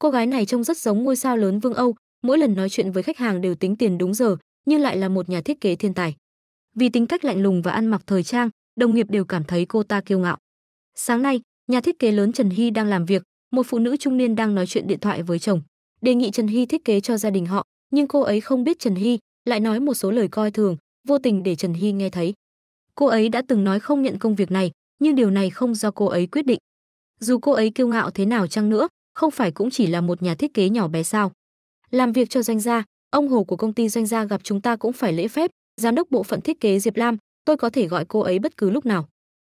Cô gái này trông rất giống ngôi sao lớn Vương Âu, mỗi lần nói chuyện với khách hàng đều tính tiền đúng giờ, nhưng lại là một nhà thiết kế thiên tài. Vì tính cách lạnh lùng và ăn mặc thời trang, đồng nghiệp đều cảm thấy cô ta kiêu ngạo. Sáng nay, nhà thiết kế lớn Trần Hy đang làm việc, một phụ nữ trung niên đang nói chuyện điện thoại với chồng, đề nghị Trần Hy thiết kế cho gia đình họ, nhưng cô ấy không biết Trần Hy, lại nói một số lời coi thường, vô tình để Trần Hy nghe thấy. Cô ấy đã từng nói không nhận công việc này, nhưng điều này không do cô ấy quyết định. Dù cô ấy kiêu ngạo thế nào chăng nữa, không phải cũng chỉ là một nhà thiết kế nhỏ bé sao? Làm việc cho doanh gia, ông Hồ của công ty doanh gia gặp chúng ta cũng phải lễ phép, giám đốc bộ phận thiết kế Diệp Lam, tôi có thể gọi cô ấy bất cứ lúc nào.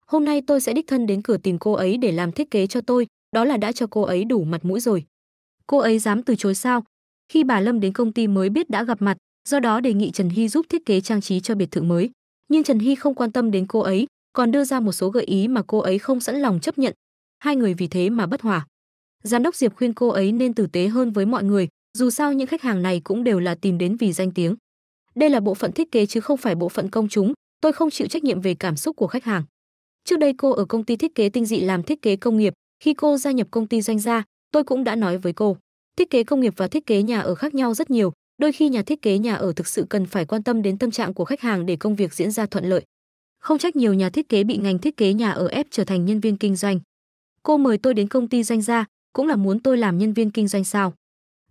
Hôm nay tôi sẽ đích thân đến cửa tìm cô ấy để làm thiết kế cho tôi, đó là đã cho cô ấy đủ mặt mũi rồi. Cô ấy dám từ chối sao? Khi bà Lâm đến công ty mới biết đã gặp mặt, do đó đề nghị Trần Hy giúp thiết kế trang trí cho biệt thự mới. Nhưng Trần Hy không quan tâm đến cô ấy, còn đưa ra một số gợi ý mà cô ấy không sẵn lòng chấp nhận. Hai người vì thế mà bất hòa. Giám đốc Diệp khuyên cô ấy nên tử tế hơn với mọi người, dù sao những khách hàng này cũng đều là tìm đến vì danh tiếng. Đây là bộ phận thiết kế chứ không phải bộ phận công chúng, tôi không chịu trách nhiệm về cảm xúc của khách hàng. Trước đây cô ở công ty thiết kế tinh dị làm thiết kế công nghiệp, khi cô gia nhập công ty doanh gia, tôi cũng đã nói với cô, thiết kế công nghiệp và thiết kế nhà ở khác nhau rất nhiều, đôi khi nhà thiết kế nhà ở thực sự cần phải quan tâm đến tâm trạng của khách hàng để công việc diễn ra thuận lợi. Không trách nhiều nhà thiết kế bị ngành thiết kế nhà ở ép trở thành nhân viên kinh doanh. Cô mời tôi đến công ty doanh gia, cũng là muốn tôi làm nhân viên kinh doanh sao?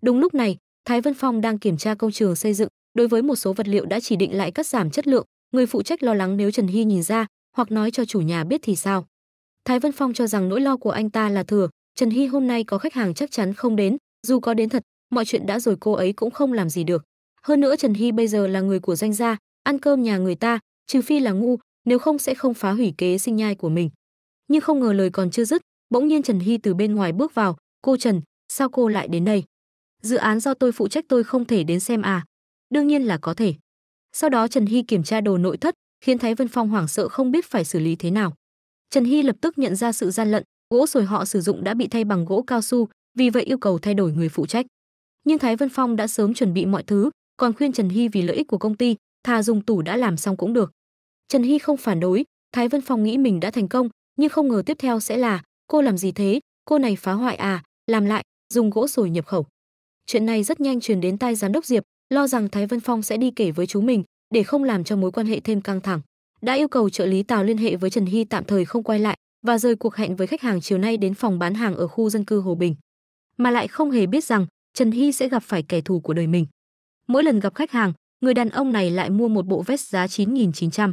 Đúng lúc này, Thái Vân Phong đang kiểm tra công trường xây dựng, đối với một số vật liệu đã chỉ định lại cắt giảm chất lượng, người phụ trách lo lắng nếu Trần Hy nhìn ra, hoặc nói cho chủ nhà biết thì sao. Thái Vân Phong cho rằng nỗi lo của anh ta là thừa, Trần Hy hôm nay có khách hàng chắc chắn không đến, dù có đến thật, mọi chuyện đã rồi cô ấy cũng không làm gì được. Hơn nữa Trần Hy bây giờ là người của doanh gia, ăn cơm nhà người ta, trừ phi là ngu, nếu không sẽ không phá hủy kế sinh nhai của mình. Nhưng không ngờ lời còn chưa dứt, Bỗng nhiên Trần Hy từ bên ngoài bước vào, cô Trần, sao cô lại đến đây? Dự án do tôi phụ trách tôi không thể đến xem à? Đương nhiên là có thể. Sau đó Trần Hy kiểm tra đồ nội thất, khiến Thái Vân Phong hoảng sợ không biết phải xử lý thế nào. Trần Hy lập tức nhận ra sự gian lận, gỗ rồi họ sử dụng đã bị thay bằng gỗ cao su, vì vậy yêu cầu thay đổi người phụ trách. Nhưng Thái Vân Phong đã sớm chuẩn bị mọi thứ, còn khuyên Trần Hy vì lợi ích của công ty, thà dùng tủ đã làm xong cũng được. Trần Hy không phản đối, Thái Vân Phong nghĩ mình đã thành công, nhưng không ngờ tiếp theo sẽ là cô làm gì thế cô này phá hoại à làm lại dùng gỗ sồi nhập khẩu chuyện này rất nhanh truyền đến tai giám đốc diệp lo rằng thái vân phong sẽ đi kể với chú mình để không làm cho mối quan hệ thêm căng thẳng đã yêu cầu trợ lý tào liên hệ với trần hy tạm thời không quay lại và rời cuộc hẹn với khách hàng chiều nay đến phòng bán hàng ở khu dân cư hồ bình mà lại không hề biết rằng trần hy sẽ gặp phải kẻ thù của đời mình mỗi lần gặp khách hàng người đàn ông này lại mua một bộ vest giá 9.900.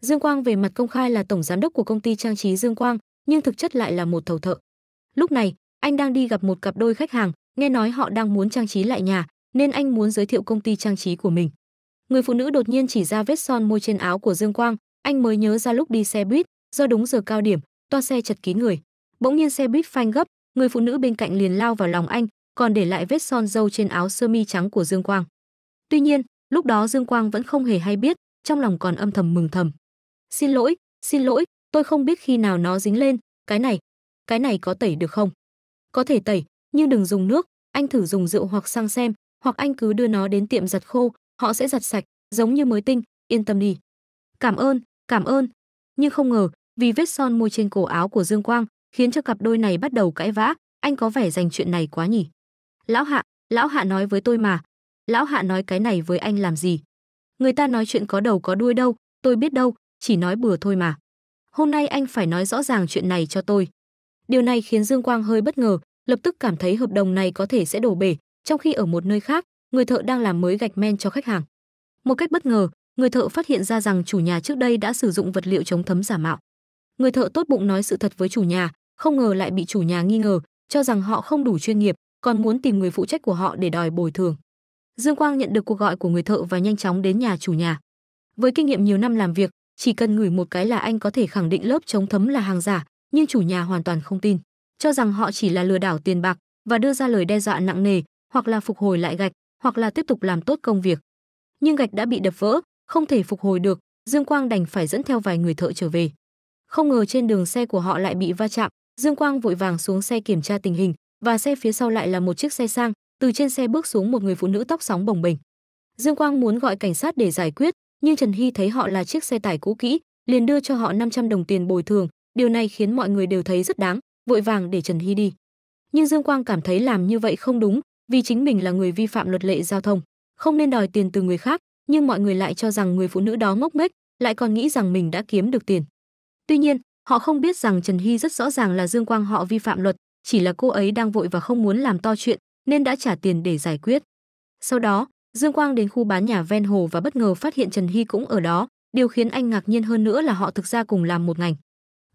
Dương Quang về mặt công khai là tổng giám đốc của công ty trang trí Dương Quang, nhưng thực chất lại là một thầu thợ. Lúc này, anh đang đi gặp một cặp đôi khách hàng, nghe nói họ đang muốn trang trí lại nhà, nên anh muốn giới thiệu công ty trang trí của mình. Người phụ nữ đột nhiên chỉ ra vết son môi trên áo của Dương Quang, anh mới nhớ ra lúc đi xe buýt, do đúng giờ cao điểm, toa xe chật kín người. Bỗng nhiên xe buýt phanh gấp, người phụ nữ bên cạnh liền lao vào lòng anh, còn để lại vết son dâu trên áo sơ mi trắng của Dương Quang. Tuy nhiên, lúc đó Dương Quang vẫn không hề hay biết, trong lòng còn âm thầm mừng thầm. Xin lỗi, xin lỗi, tôi không biết khi nào nó dính lên, cái này, cái này có tẩy được không? Có thể tẩy, nhưng đừng dùng nước, anh thử dùng rượu hoặc xăng xem, hoặc anh cứ đưa nó đến tiệm giặt khô, họ sẽ giặt sạch, giống như mới tinh, yên tâm đi. Cảm ơn, cảm ơn. Nhưng không ngờ, vì vết son môi trên cổ áo của Dương Quang, khiến cho cặp đôi này bắt đầu cãi vã, anh có vẻ dành chuyện này quá nhỉ. Lão Hạ, lão Hạ nói với tôi mà. Lão Hạ nói cái này với anh làm gì? Người ta nói chuyện có đầu có đuôi đâu, tôi biết đâu, chỉ nói bừa thôi mà hôm nay anh phải nói rõ ràng chuyện này cho tôi. Điều này khiến Dương Quang hơi bất ngờ, lập tức cảm thấy hợp đồng này có thể sẽ đổ bể, trong khi ở một nơi khác, người thợ đang làm mới gạch men cho khách hàng. Một cách bất ngờ, người thợ phát hiện ra rằng chủ nhà trước đây đã sử dụng vật liệu chống thấm giả mạo. Người thợ tốt bụng nói sự thật với chủ nhà, không ngờ lại bị chủ nhà nghi ngờ, cho rằng họ không đủ chuyên nghiệp, còn muốn tìm người phụ trách của họ để đòi bồi thường. Dương Quang nhận được cuộc gọi của người thợ và nhanh chóng đến nhà chủ nhà. Với kinh nghiệm nhiều năm làm việc, chỉ cần ngửi một cái là anh có thể khẳng định lớp chống thấm là hàng giả, nhưng chủ nhà hoàn toàn không tin, cho rằng họ chỉ là lừa đảo tiền bạc và đưa ra lời đe dọa nặng nề, hoặc là phục hồi lại gạch, hoặc là tiếp tục làm tốt công việc. Nhưng gạch đã bị đập vỡ, không thể phục hồi được, Dương Quang đành phải dẫn theo vài người thợ trở về. Không ngờ trên đường xe của họ lại bị va chạm, Dương Quang vội vàng xuống xe kiểm tra tình hình, và xe phía sau lại là một chiếc xe sang, từ trên xe bước xuống một người phụ nữ tóc sóng bồng bềnh. Dương Quang muốn gọi cảnh sát để giải quyết, nhưng Trần Hy thấy họ là chiếc xe tải cũ kỹ, liền đưa cho họ 500 đồng tiền bồi thường, điều này khiến mọi người đều thấy rất đáng, vội vàng để Trần Hy đi. Nhưng Dương Quang cảm thấy làm như vậy không đúng, vì chính mình là người vi phạm luật lệ giao thông, không nên đòi tiền từ người khác, nhưng mọi người lại cho rằng người phụ nữ đó ngốc nghếch, lại còn nghĩ rằng mình đã kiếm được tiền. Tuy nhiên, họ không biết rằng Trần Hy rất rõ ràng là Dương Quang họ vi phạm luật, chỉ là cô ấy đang vội và không muốn làm to chuyện, nên đã trả tiền để giải quyết. Sau đó, Dương Quang đến khu bán nhà ven hồ và bất ngờ phát hiện Trần Hy cũng ở đó, điều khiến anh ngạc nhiên hơn nữa là họ thực ra cùng làm một ngành.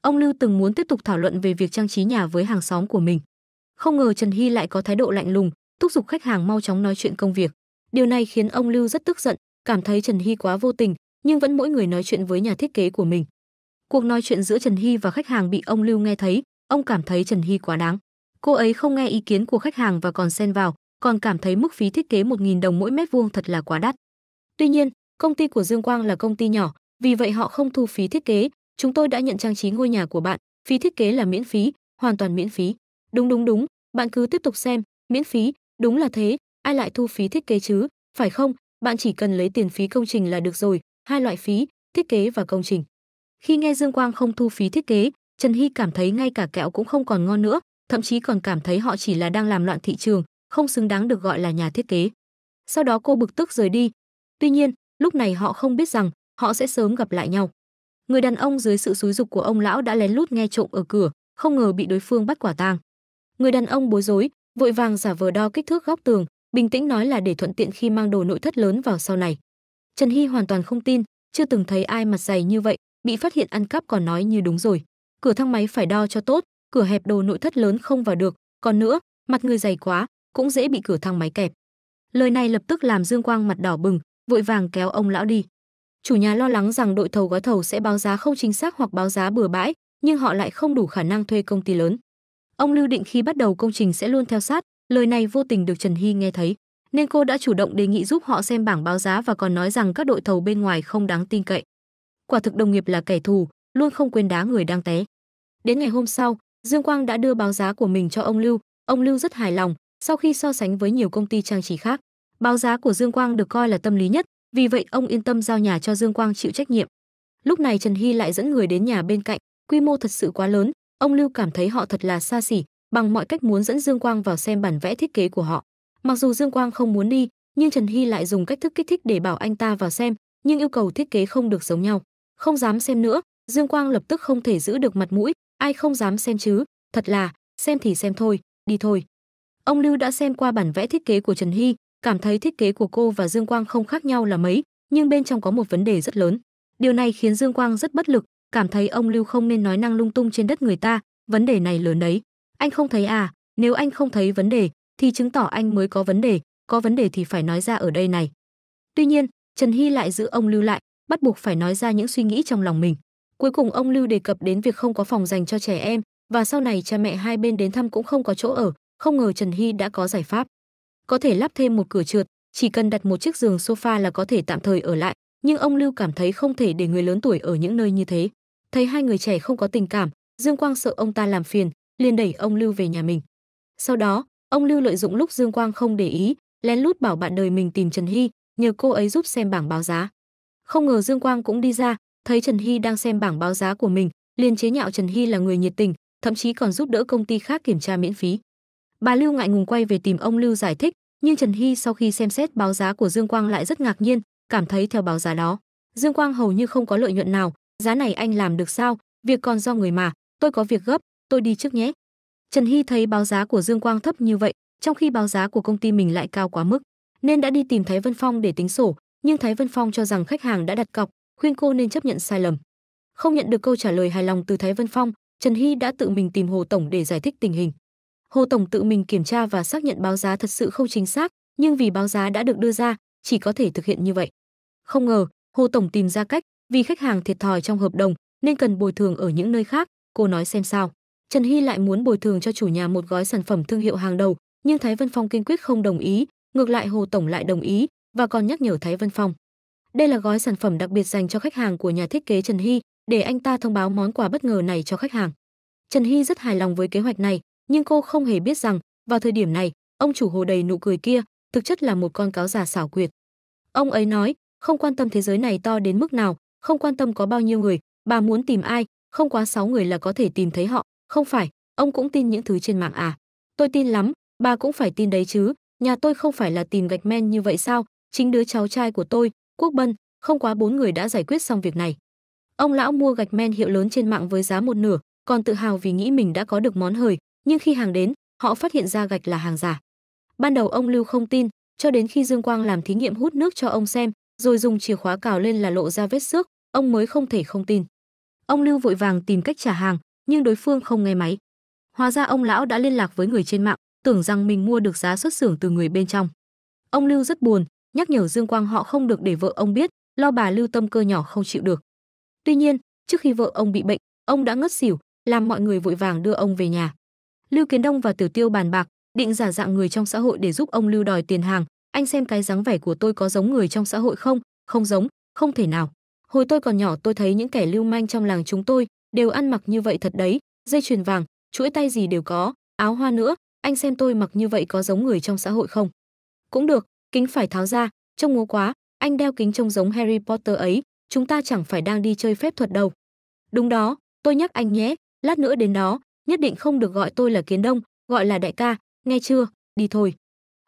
Ông Lưu từng muốn tiếp tục thảo luận về việc trang trí nhà với hàng xóm của mình. Không ngờ Trần Hy lại có thái độ lạnh lùng, thúc giục khách hàng mau chóng nói chuyện công việc. Điều này khiến ông Lưu rất tức giận, cảm thấy Trần Hy quá vô tình, nhưng vẫn mỗi người nói chuyện với nhà thiết kế của mình. Cuộc nói chuyện giữa Trần Hy và khách hàng bị ông Lưu nghe thấy, ông cảm thấy Trần Hy quá đáng. Cô ấy không nghe ý kiến của khách hàng và còn xen vào, còn cảm thấy mức phí thiết kế 1.000 đồng mỗi mét vuông thật là quá đắt. Tuy nhiên, công ty của Dương Quang là công ty nhỏ, vì vậy họ không thu phí thiết kế. Chúng tôi đã nhận trang trí ngôi nhà của bạn, phí thiết kế là miễn phí, hoàn toàn miễn phí. Đúng đúng đúng, bạn cứ tiếp tục xem, miễn phí, đúng là thế, ai lại thu phí thiết kế chứ, phải không? Bạn chỉ cần lấy tiền phí công trình là được rồi, hai loại phí, thiết kế và công trình. Khi nghe Dương Quang không thu phí thiết kế, Trần Hy cảm thấy ngay cả kẹo cũng không còn ngon nữa, thậm chí còn cảm thấy họ chỉ là đang làm loạn thị trường, không xứng đáng được gọi là nhà thiết kế. Sau đó cô bực tức rời đi. Tuy nhiên, lúc này họ không biết rằng họ sẽ sớm gặp lại nhau. Người đàn ông dưới sự xúi dục của ông lão đã lén lút nghe trộm ở cửa, không ngờ bị đối phương bắt quả tang. Người đàn ông bối rối, vội vàng giả vờ đo kích thước góc tường, bình tĩnh nói là để thuận tiện khi mang đồ nội thất lớn vào sau này. Trần Hy hoàn toàn không tin, chưa từng thấy ai mặt dày như vậy, bị phát hiện ăn cắp còn nói như đúng rồi. Cửa thang máy phải đo cho tốt, cửa hẹp đồ nội thất lớn không vào được, còn nữa, mặt người dày quá, cũng dễ bị cửa thang máy kẹp. Lời này lập tức làm Dương Quang mặt đỏ bừng, vội vàng kéo ông lão đi. Chủ nhà lo lắng rằng đội thầu gói thầu sẽ báo giá không chính xác hoặc báo giá bừa bãi, nhưng họ lại không đủ khả năng thuê công ty lớn. Ông Lưu Định khi bắt đầu công trình sẽ luôn theo sát, lời này vô tình được Trần Hy nghe thấy, nên cô đã chủ động đề nghị giúp họ xem bảng báo giá và còn nói rằng các đội thầu bên ngoài không đáng tin cậy. Quả thực đồng nghiệp là kẻ thù, luôn không quên đá người đang té. Đến ngày hôm sau, Dương Quang đã đưa báo giá của mình cho ông Lưu, ông Lưu rất hài lòng, sau khi so sánh với nhiều công ty trang trí khác, báo giá của Dương Quang được coi là tâm lý nhất, vì vậy ông yên tâm giao nhà cho Dương Quang chịu trách nhiệm. Lúc này Trần Hy lại dẫn người đến nhà bên cạnh, quy mô thật sự quá lớn, ông Lưu cảm thấy họ thật là xa xỉ, bằng mọi cách muốn dẫn Dương Quang vào xem bản vẽ thiết kế của họ. Mặc dù Dương Quang không muốn đi, nhưng Trần Hy lại dùng cách thức kích thích để bảo anh ta vào xem, nhưng yêu cầu thiết kế không được giống nhau. Không dám xem nữa, Dương Quang lập tức không thể giữ được mặt mũi, ai không dám xem chứ, thật là, xem thì xem thôi, đi thôi. Ông Lưu đã xem qua bản vẽ thiết kế của Trần Hy, cảm thấy thiết kế của cô và Dương Quang không khác nhau là mấy, nhưng bên trong có một vấn đề rất lớn. Điều này khiến Dương Quang rất bất lực, cảm thấy ông Lưu không nên nói năng lung tung trên đất người ta, vấn đề này lớn đấy. Anh không thấy à, nếu anh không thấy vấn đề thì chứng tỏ anh mới có vấn đề, có vấn đề thì phải nói ra ở đây này. Tuy nhiên, Trần Hy lại giữ ông Lưu lại, bắt buộc phải nói ra những suy nghĩ trong lòng mình. Cuối cùng ông Lưu đề cập đến việc không có phòng dành cho trẻ em và sau này cha mẹ hai bên đến thăm cũng không có chỗ ở, không ngờ Trần Hy đã có giải pháp. Có thể lắp thêm một cửa trượt, chỉ cần đặt một chiếc giường sofa là có thể tạm thời ở lại, nhưng ông Lưu cảm thấy không thể để người lớn tuổi ở những nơi như thế. Thấy hai người trẻ không có tình cảm, Dương Quang sợ ông ta làm phiền, liền đẩy ông Lưu về nhà mình. Sau đó, ông Lưu lợi dụng lúc Dương Quang không để ý, lén lút bảo bạn đời mình tìm Trần Hy, nhờ cô ấy giúp xem bảng báo giá. Không ngờ Dương Quang cũng đi ra, thấy Trần Hy đang xem bảng báo giá của mình, liền chế nhạo Trần Hy là người nhiệt tình, thậm chí còn giúp đỡ công ty khác kiểm tra miễn phí. Bà Lưu ngại ngùng quay về tìm ông Lưu giải thích, nhưng Trần Hy sau khi xem xét báo giá của Dương Quang lại rất ngạc nhiên, cảm thấy theo báo giá đó, Dương Quang hầu như không có lợi nhuận nào, giá này anh làm được sao, việc còn do người mà, tôi có việc gấp, tôi đi trước nhé. Trần Hy thấy báo giá của Dương Quang thấp như vậy, trong khi báo giá của công ty mình lại cao quá mức, nên đã đi tìm Thái Vân Phong để tính sổ, nhưng Thái Vân Phong cho rằng khách hàng đã đặt cọc, khuyên cô nên chấp nhận sai lầm. Không nhận được câu trả lời hài lòng từ Thái Vân Phong, Trần Hy đã tự mình tìm Hồ tổng để giải thích tình hình. Hồ Tổng tự mình kiểm tra và xác nhận báo giá thật sự không chính xác, nhưng vì báo giá đã được đưa ra, chỉ có thể thực hiện như vậy. Không ngờ, Hồ Tổng tìm ra cách, vì khách hàng thiệt thòi trong hợp đồng nên cần bồi thường ở những nơi khác, cô nói xem sao. Trần Hy lại muốn bồi thường cho chủ nhà một gói sản phẩm thương hiệu hàng đầu, nhưng Thái Vân Phong kiên quyết không đồng ý, ngược lại Hồ Tổng lại đồng ý và còn nhắc nhở Thái Vân Phong. Đây là gói sản phẩm đặc biệt dành cho khách hàng của nhà thiết kế Trần Hy, để anh ta thông báo món quà bất ngờ này cho khách hàng. Trần Hy rất hài lòng với kế hoạch này, nhưng cô không hề biết rằng vào thời điểm này ông chủ hồ đầy nụ cười kia thực chất là một con cáo già xảo quyệt ông ấy nói không quan tâm thế giới này to đến mức nào không quan tâm có bao nhiêu người bà muốn tìm ai không quá sáu người là có thể tìm thấy họ không phải ông cũng tin những thứ trên mạng à tôi tin lắm bà cũng phải tin đấy chứ nhà tôi không phải là tìm gạch men như vậy sao chính đứa cháu trai của tôi quốc bân không quá bốn người đã giải quyết xong việc này ông lão mua gạch men hiệu lớn trên mạng với giá một nửa còn tự hào vì nghĩ mình đã có được món hời nhưng khi hàng đến, họ phát hiện ra gạch là hàng giả. Ban đầu ông Lưu không tin, cho đến khi Dương Quang làm thí nghiệm hút nước cho ông xem, rồi dùng chìa khóa cào lên là lộ ra vết xước, ông mới không thể không tin. Ông Lưu vội vàng tìm cách trả hàng, nhưng đối phương không nghe máy. Hóa ra ông lão đã liên lạc với người trên mạng, tưởng rằng mình mua được giá xuất xưởng từ người bên trong. Ông Lưu rất buồn, nhắc nhở Dương Quang họ không được để vợ ông biết, lo bà Lưu tâm cơ nhỏ không chịu được. Tuy nhiên, trước khi vợ ông bị bệnh, ông đã ngất xỉu, làm mọi người vội vàng đưa ông về nhà. Lưu Kiến Đông và Tiểu Tiêu bàn bạc, định giả dạng người trong xã hội để giúp ông Lưu đòi tiền hàng. Anh xem cái dáng vẻ của tôi có giống người trong xã hội không? Không giống, không thể nào. Hồi tôi còn nhỏ tôi thấy những kẻ lưu manh trong làng chúng tôi đều ăn mặc như vậy thật đấy, dây chuyền vàng, chuỗi tay gì đều có, áo hoa nữa, anh xem tôi mặc như vậy có giống người trong xã hội không? Cũng được, kính phải tháo ra, trông ngố quá, anh đeo kính trông giống Harry Potter ấy, chúng ta chẳng phải đang đi chơi phép thuật đâu. Đúng đó, tôi nhắc anh nhé, lát nữa đến đó, nhất định không được gọi tôi là Kiến Đông, gọi là đại ca, nghe chưa, đi thôi.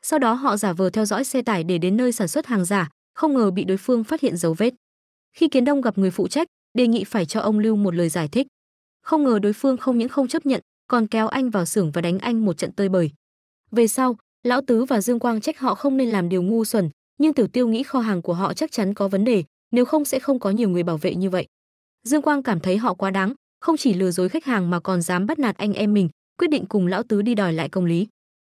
Sau đó họ giả vờ theo dõi xe tải để đến nơi sản xuất hàng giả, không ngờ bị đối phương phát hiện dấu vết. Khi Kiến Đông gặp người phụ trách, đề nghị phải cho ông Lưu một lời giải thích. Không ngờ đối phương không những không chấp nhận, còn kéo anh vào xưởng và đánh anh một trận tơi bời. Về sau, lão tứ và Dương Quang trách họ không nên làm điều ngu xuẩn, nhưng Tiểu Tiêu nghĩ kho hàng của họ chắc chắn có vấn đề, nếu không sẽ không có nhiều người bảo vệ như vậy. Dương Quang cảm thấy họ quá đáng, không chỉ lừa dối khách hàng mà còn dám bắt nạt anh em mình, quyết định cùng lão tứ đi đòi lại công lý.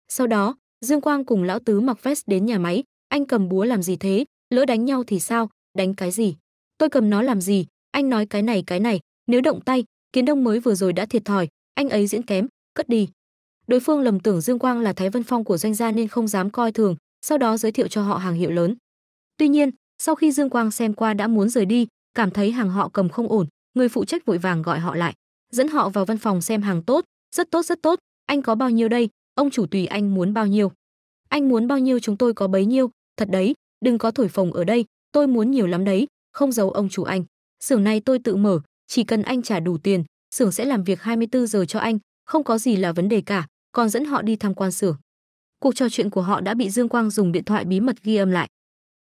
Sau đó, Dương Quang cùng lão tứ mặc vest đến nhà máy, anh cầm búa làm gì thế, lỡ đánh nhau thì sao, đánh cái gì? Tôi cầm nó làm gì, anh nói cái này cái này, nếu động tay, kiến đông mới vừa rồi đã thiệt thòi, anh ấy diễn kém, cất đi. Đối phương lầm tưởng Dương Quang là Thái Vân Phong của doanh gia nên không dám coi thường, sau đó giới thiệu cho họ hàng hiệu lớn. Tuy nhiên, sau khi Dương Quang xem qua đã muốn rời đi, cảm thấy hàng họ cầm không ổn, người phụ trách vội vàng gọi họ lại dẫn họ vào văn phòng xem hàng tốt rất tốt rất tốt anh có bao nhiêu đây ông chủ tùy anh muốn bao nhiêu anh muốn bao nhiêu chúng tôi có bấy nhiêu thật đấy đừng có thổi phồng ở đây tôi muốn nhiều lắm đấy không giấu ông chủ anh xưởng này tôi tự mở chỉ cần anh trả đủ tiền xưởng sẽ làm việc 24 giờ cho anh không có gì là vấn đề cả còn dẫn họ đi tham quan xưởng cuộc trò chuyện của họ đã bị dương quang dùng điện thoại bí mật ghi âm lại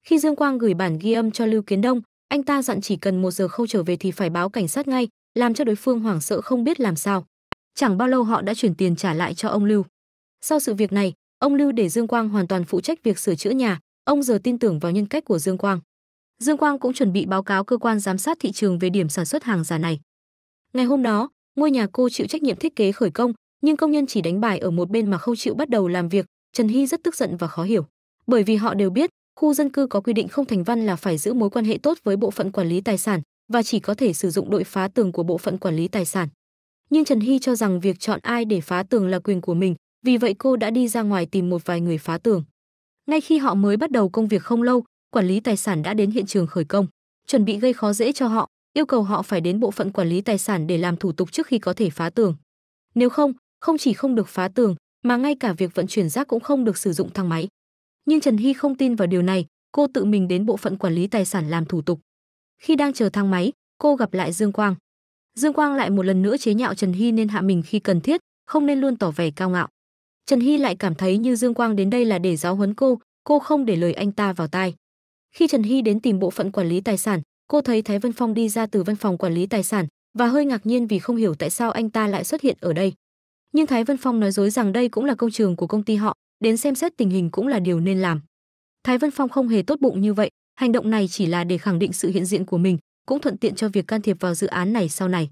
khi dương quang gửi bản ghi âm cho lưu kiến đông anh ta dặn chỉ cần một giờ không trở về thì phải báo cảnh sát ngay làm cho đối phương hoảng sợ không biết làm sao chẳng bao lâu họ đã chuyển tiền trả lại cho ông lưu sau sự việc này ông lưu để dương quang hoàn toàn phụ trách việc sửa chữa nhà ông giờ tin tưởng vào nhân cách của dương quang dương quang cũng chuẩn bị báo cáo cơ quan giám sát thị trường về điểm sản xuất hàng giả này ngày hôm đó ngôi nhà cô chịu trách nhiệm thiết kế khởi công nhưng công nhân chỉ đánh bài ở một bên mà không chịu bắt đầu làm việc trần hy rất tức giận và khó hiểu bởi vì họ đều biết khu dân cư có quy định không thành văn là phải giữ mối quan hệ tốt với bộ phận quản lý tài sản và chỉ có thể sử dụng đội phá tường của bộ phận quản lý tài sản. Nhưng Trần Hy cho rằng việc chọn ai để phá tường là quyền của mình, vì vậy cô đã đi ra ngoài tìm một vài người phá tường. Ngay khi họ mới bắt đầu công việc không lâu, quản lý tài sản đã đến hiện trường khởi công, chuẩn bị gây khó dễ cho họ, yêu cầu họ phải đến bộ phận quản lý tài sản để làm thủ tục trước khi có thể phá tường. Nếu không, không chỉ không được phá tường, mà ngay cả việc vận chuyển rác cũng không được sử dụng thang máy nhưng Trần Hy không tin vào điều này, cô tự mình đến bộ phận quản lý tài sản làm thủ tục. Khi đang chờ thang máy, cô gặp lại Dương Quang. Dương Quang lại một lần nữa chế nhạo Trần Hy nên hạ mình khi cần thiết, không nên luôn tỏ vẻ cao ngạo. Trần Hy lại cảm thấy như Dương Quang đến đây là để giáo huấn cô, cô không để lời anh ta vào tai. Khi Trần Hy đến tìm bộ phận quản lý tài sản, cô thấy Thái Vân Phong đi ra từ văn phòng quản lý tài sản và hơi ngạc nhiên vì không hiểu tại sao anh ta lại xuất hiện ở đây. Nhưng Thái Vân Phong nói dối rằng đây cũng là công trường của công ty họ, đến xem xét tình hình cũng là điều nên làm thái vân phong không hề tốt bụng như vậy hành động này chỉ là để khẳng định sự hiện diện của mình cũng thuận tiện cho việc can thiệp vào dự án này sau này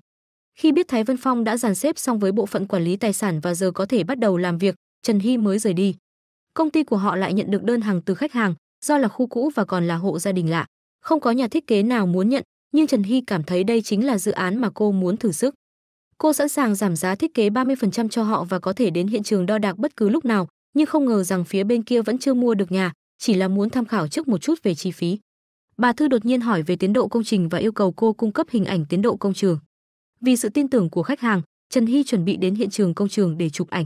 khi biết thái vân phong đã dàn xếp xong với bộ phận quản lý tài sản và giờ có thể bắt đầu làm việc trần hy mới rời đi công ty của họ lại nhận được đơn hàng từ khách hàng do là khu cũ và còn là hộ gia đình lạ không có nhà thiết kế nào muốn nhận nhưng Trần Hy cảm thấy đây chính là dự án mà cô muốn thử sức. Cô sẵn sàng giảm giá thiết kế 30% cho họ và có thể đến hiện trường đo đạc bất cứ lúc nào, nhưng không ngờ rằng phía bên kia vẫn chưa mua được nhà, chỉ là muốn tham khảo trước một chút về chi phí. Bà Thư đột nhiên hỏi về tiến độ công trình và yêu cầu cô cung cấp hình ảnh tiến độ công trường. Vì sự tin tưởng của khách hàng, Trần Hy chuẩn bị đến hiện trường công trường để chụp ảnh.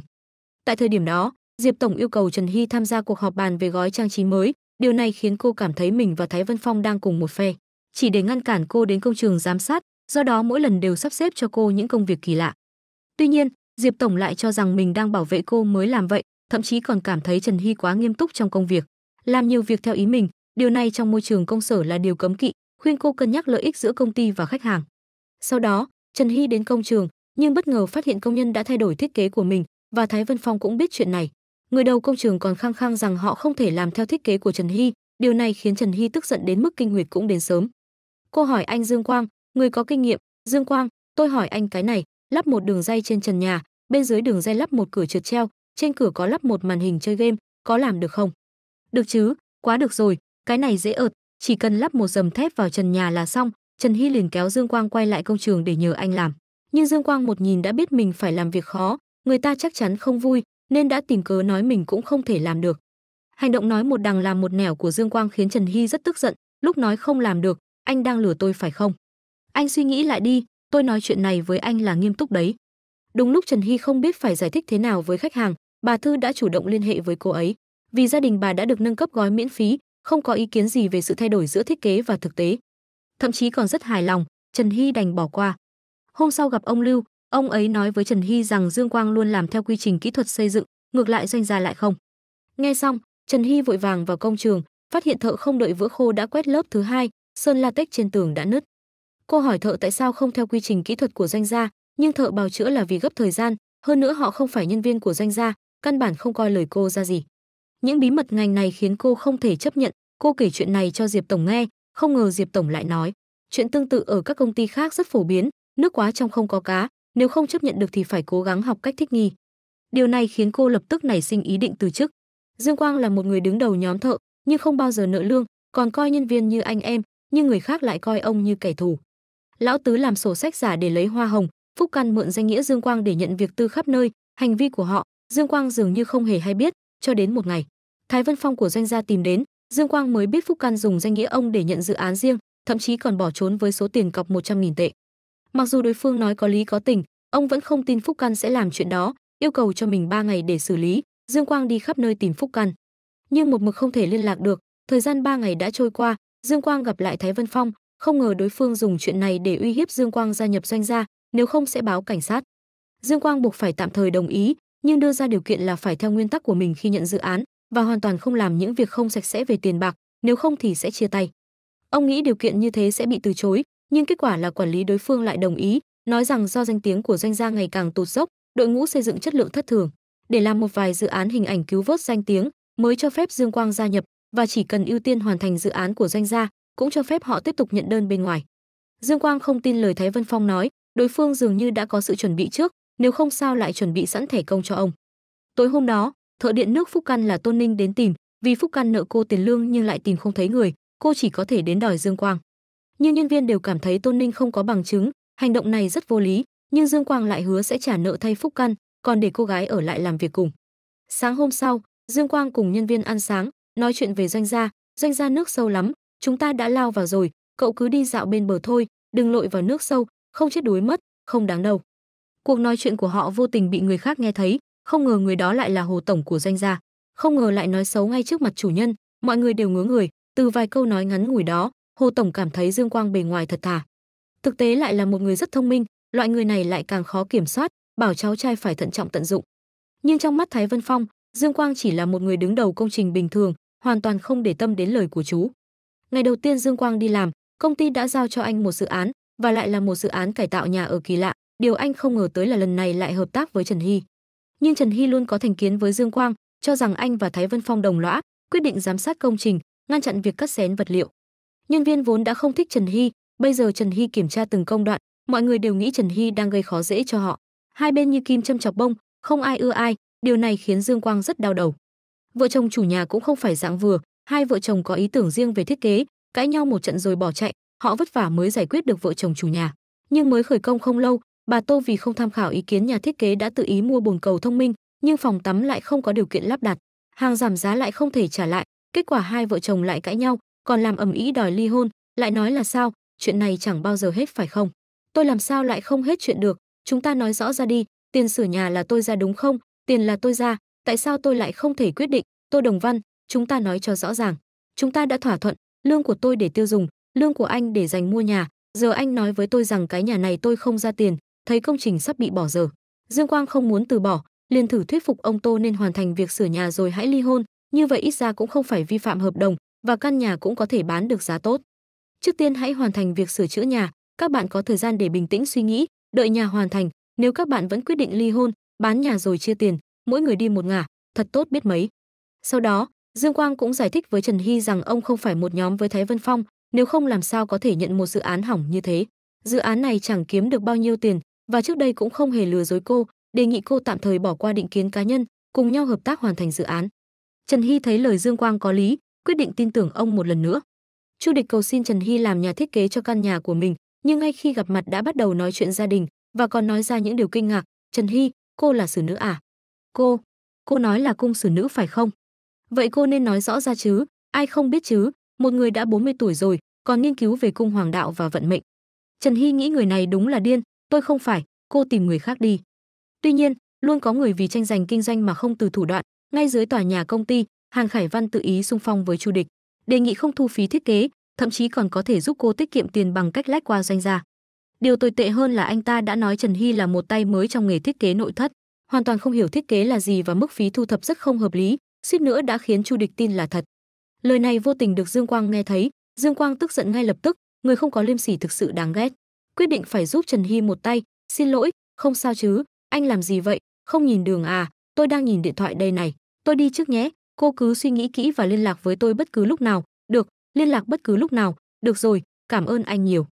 Tại thời điểm đó, Diệp Tổng yêu cầu Trần Hy tham gia cuộc họp bàn về gói trang trí mới, điều này khiến cô cảm thấy mình và Thái Vân Phong đang cùng một phe, chỉ để ngăn cản cô đến công trường giám sát, do đó mỗi lần đều sắp xếp cho cô những công việc kỳ lạ. Tuy nhiên, Diệp Tổng lại cho rằng mình đang bảo vệ cô mới làm vậy, thậm chí còn cảm thấy Trần Hy quá nghiêm túc trong công việc, làm nhiều việc theo ý mình, điều này trong môi trường công sở là điều cấm kỵ, khuyên cô cân nhắc lợi ích giữa công ty và khách hàng. Sau đó, Trần Hy đến công trường, nhưng bất ngờ phát hiện công nhân đã thay đổi thiết kế của mình và Thái Vân Phong cũng biết chuyện này. Người đầu công trường còn khăng khăng rằng họ không thể làm theo thiết kế của Trần Hy, điều này khiến Trần Hy tức giận đến mức kinh huyệt cũng đến sớm. Cô hỏi anh Dương Quang, người có kinh nghiệm, Dương Quang, tôi hỏi anh cái này, lắp một đường dây trên trần nhà, bên dưới đường dây lắp một cửa trượt treo, trên cửa có lắp một màn hình chơi game, có làm được không? Được chứ, quá được rồi, cái này dễ ợt, chỉ cần lắp một dầm thép vào trần nhà là xong, Trần Hy liền kéo Dương Quang quay lại công trường để nhờ anh làm. Nhưng Dương Quang một nhìn đã biết mình phải làm việc khó, người ta chắc chắn không vui, nên đã tìm cớ nói mình cũng không thể làm được. Hành động nói một đằng làm một nẻo của Dương Quang khiến Trần Hy rất tức giận, lúc nói không làm được, anh đang lừa tôi phải không? Anh suy nghĩ lại đi, tôi nói chuyện này với anh là nghiêm túc đấy. Đúng lúc Trần Hy không biết phải giải thích thế nào với khách hàng, bà Thư đã chủ động liên hệ với cô ấy. Vì gia đình bà đã được nâng cấp gói miễn phí, không có ý kiến gì về sự thay đổi giữa thiết kế và thực tế. Thậm chí còn rất hài lòng, Trần Hy đành bỏ qua. Hôm sau gặp ông Lưu, ông ấy nói với Trần Hy rằng Dương Quang luôn làm theo quy trình kỹ thuật xây dựng, ngược lại doanh gia lại không. Nghe xong, Trần Hy vội vàng vào công trường, phát hiện thợ không đợi vữa khô đã quét lớp thứ hai, sơn latex trên tường đã nứt. Cô hỏi thợ tại sao không theo quy trình kỹ thuật của doanh gia, nhưng thợ bào chữa là vì gấp thời gian, hơn nữa họ không phải nhân viên của doanh gia, căn bản không coi lời cô ra gì. Những bí mật ngành này khiến cô không thể chấp nhận, cô kể chuyện này cho Diệp Tổng nghe, không ngờ Diệp Tổng lại nói. Chuyện tương tự ở các công ty khác rất phổ biến, nước quá trong không có cá, nếu không chấp nhận được thì phải cố gắng học cách thích nghi. Điều này khiến cô lập tức nảy sinh ý định từ chức. Dương Quang là một người đứng đầu nhóm thợ, nhưng không bao giờ nợ lương, còn coi nhân viên như anh em, nhưng người khác lại coi ông như kẻ thù. Lão Tứ làm sổ sách giả để lấy hoa hồng, Phúc Căn mượn danh nghĩa Dương Quang để nhận việc tư khắp nơi, hành vi của họ Dương Quang dường như không hề hay biết, cho đến một ngày, Thái Vân Phong của doanh gia tìm đến, Dương Quang mới biết Phúc Can dùng danh nghĩa ông để nhận dự án riêng, thậm chí còn bỏ trốn với số tiền cọc 100.000 tệ. Mặc dù đối phương nói có lý có tình, ông vẫn không tin Phúc Can sẽ làm chuyện đó, yêu cầu cho mình 3 ngày để xử lý, Dương Quang đi khắp nơi tìm Phúc Can, Nhưng một mực không thể liên lạc được, thời gian 3 ngày đã trôi qua, Dương Quang gặp lại Thái Vân Phong, không ngờ đối phương dùng chuyện này để uy hiếp Dương Quang gia nhập doanh gia, nếu không sẽ báo cảnh sát. Dương Quang buộc phải tạm thời đồng ý, nhưng đưa ra điều kiện là phải theo nguyên tắc của mình khi nhận dự án và hoàn toàn không làm những việc không sạch sẽ về tiền bạc, nếu không thì sẽ chia tay. Ông nghĩ điều kiện như thế sẽ bị từ chối, nhưng kết quả là quản lý đối phương lại đồng ý, nói rằng do danh tiếng của doanh gia ngày càng tụt dốc, đội ngũ xây dựng chất lượng thất thường, để làm một vài dự án hình ảnh cứu vớt danh tiếng, mới cho phép Dương Quang gia nhập và chỉ cần ưu tiên hoàn thành dự án của doanh gia, cũng cho phép họ tiếp tục nhận đơn bên ngoài. Dương Quang không tin lời Thái Vân Phong nói, đối phương dường như đã có sự chuẩn bị trước, nếu không sao lại chuẩn bị sẵn thẻ công cho ông. Tối hôm đó, thợ điện nước Phúc Căn là Tôn Ninh đến tìm, vì Phúc Căn nợ cô tiền lương nhưng lại tìm không thấy người, cô chỉ có thể đến đòi Dương Quang. Nhưng nhân viên đều cảm thấy Tôn Ninh không có bằng chứng, hành động này rất vô lý, nhưng Dương Quang lại hứa sẽ trả nợ thay Phúc Căn, còn để cô gái ở lại làm việc cùng. Sáng hôm sau, Dương Quang cùng nhân viên ăn sáng, nói chuyện về doanh gia, doanh gia nước sâu lắm, chúng ta đã lao vào rồi, cậu cứ đi dạo bên bờ thôi, đừng lội vào nước sâu, không chết đuối mất, không đáng đâu. Cuộc nói chuyện của họ vô tình bị người khác nghe thấy, không ngờ người đó lại là Hồ tổng của doanh gia, không ngờ lại nói xấu ngay trước mặt chủ nhân, mọi người đều ngớ người, từ vài câu nói ngắn ngủi đó, Hồ tổng cảm thấy Dương Quang bề ngoài thật thà. Thực tế lại là một người rất thông minh, loại người này lại càng khó kiểm soát, bảo cháu trai phải thận trọng tận dụng. Nhưng trong mắt Thái Vân Phong, Dương Quang chỉ là một người đứng đầu công trình bình thường, hoàn toàn không để tâm đến lời của chú. Ngày đầu tiên Dương Quang đi làm, công ty đã giao cho anh một dự án và lại là một dự án cải tạo nhà ở kỳ lạ, điều anh không ngờ tới là lần này lại hợp tác với Trần Hy. Nhưng Trần Hy luôn có thành kiến với Dương Quang, cho rằng anh và Thái Vân Phong đồng lõa, quyết định giám sát công trình, ngăn chặn việc cắt xén vật liệu. Nhân viên vốn đã không thích Trần Hy, bây giờ Trần Hy kiểm tra từng công đoạn, mọi người đều nghĩ Trần Hy đang gây khó dễ cho họ. Hai bên như kim châm chọc bông, không ai ưa ai, điều này khiến Dương Quang rất đau đầu. Vợ chồng chủ nhà cũng không phải dạng vừa, hai vợ chồng có ý tưởng riêng về thiết kế, cãi nhau một trận rồi bỏ chạy, họ vất vả mới giải quyết được vợ chồng chủ nhà. Nhưng mới khởi công không lâu, Bà Tô vì không tham khảo ý kiến nhà thiết kế đã tự ý mua bồn cầu thông minh, nhưng phòng tắm lại không có điều kiện lắp đặt, hàng giảm giá lại không thể trả lại, kết quả hai vợ chồng lại cãi nhau, còn làm ầm ĩ đòi ly hôn, lại nói là sao, chuyện này chẳng bao giờ hết phải không? Tôi làm sao lại không hết chuyện được, chúng ta nói rõ ra đi, tiền sửa nhà là tôi ra đúng không? Tiền là tôi ra, tại sao tôi lại không thể quyết định? tôi Đồng Văn, chúng ta nói cho rõ ràng. Chúng ta đã thỏa thuận, lương của tôi để tiêu dùng, lương của anh để dành mua nhà, giờ anh nói với tôi rằng cái nhà này tôi không ra tiền, thấy công trình sắp bị bỏ dở dương quang không muốn từ bỏ liền thử thuyết phục ông tô nên hoàn thành việc sửa nhà rồi hãy ly hôn như vậy ít ra cũng không phải vi phạm hợp đồng và căn nhà cũng có thể bán được giá tốt trước tiên hãy hoàn thành việc sửa chữa nhà các bạn có thời gian để bình tĩnh suy nghĩ đợi nhà hoàn thành nếu các bạn vẫn quyết định ly hôn bán nhà rồi chia tiền mỗi người đi một ngả thật tốt biết mấy sau đó dương quang cũng giải thích với trần hy rằng ông không phải một nhóm với thái vân phong nếu không làm sao có thể nhận một dự án hỏng như thế dự án này chẳng kiếm được bao nhiêu tiền và trước đây cũng không hề lừa dối cô, đề nghị cô tạm thời bỏ qua định kiến cá nhân, cùng nhau hợp tác hoàn thành dự án. Trần Hy thấy lời Dương Quang có lý, quyết định tin tưởng ông một lần nữa. Chu Địch cầu xin Trần Hy làm nhà thiết kế cho căn nhà của mình, nhưng ngay khi gặp mặt đã bắt đầu nói chuyện gia đình và còn nói ra những điều kinh ngạc, "Trần Hy, cô là xử nữ à?" "Cô, cô nói là cung xử nữ phải không?" "Vậy cô nên nói rõ ra chứ, ai không biết chứ, một người đã 40 tuổi rồi, còn nghiên cứu về cung hoàng đạo và vận mệnh." Trần Hy nghĩ người này đúng là điên, tôi không phải cô tìm người khác đi tuy nhiên luôn có người vì tranh giành kinh doanh mà không từ thủ đoạn ngay dưới tòa nhà công ty hàn khải văn tự ý xung phong với chu địch đề nghị không thu phí thiết kế thậm chí còn có thể giúp cô tiết kiệm tiền bằng cách lách qua doanh gia điều tồi tệ hơn là anh ta đã nói trần hy là một tay mới trong nghề thiết kế nội thất hoàn toàn không hiểu thiết kế là gì và mức phí thu thập rất không hợp lý suýt nữa đã khiến chu địch tin là thật lời này vô tình được dương quang nghe thấy dương quang tức giận ngay lập tức người không có liêm sỉ thực sự đáng ghét quyết định phải giúp Trần Hy một tay, "Xin lỗi, không sao chứ, anh làm gì vậy, không nhìn đường à, tôi đang nhìn điện thoại đây này, tôi đi trước nhé, cô cứ suy nghĩ kỹ và liên lạc với tôi bất cứ lúc nào, được, liên lạc bất cứ lúc nào, được rồi, cảm ơn anh nhiều."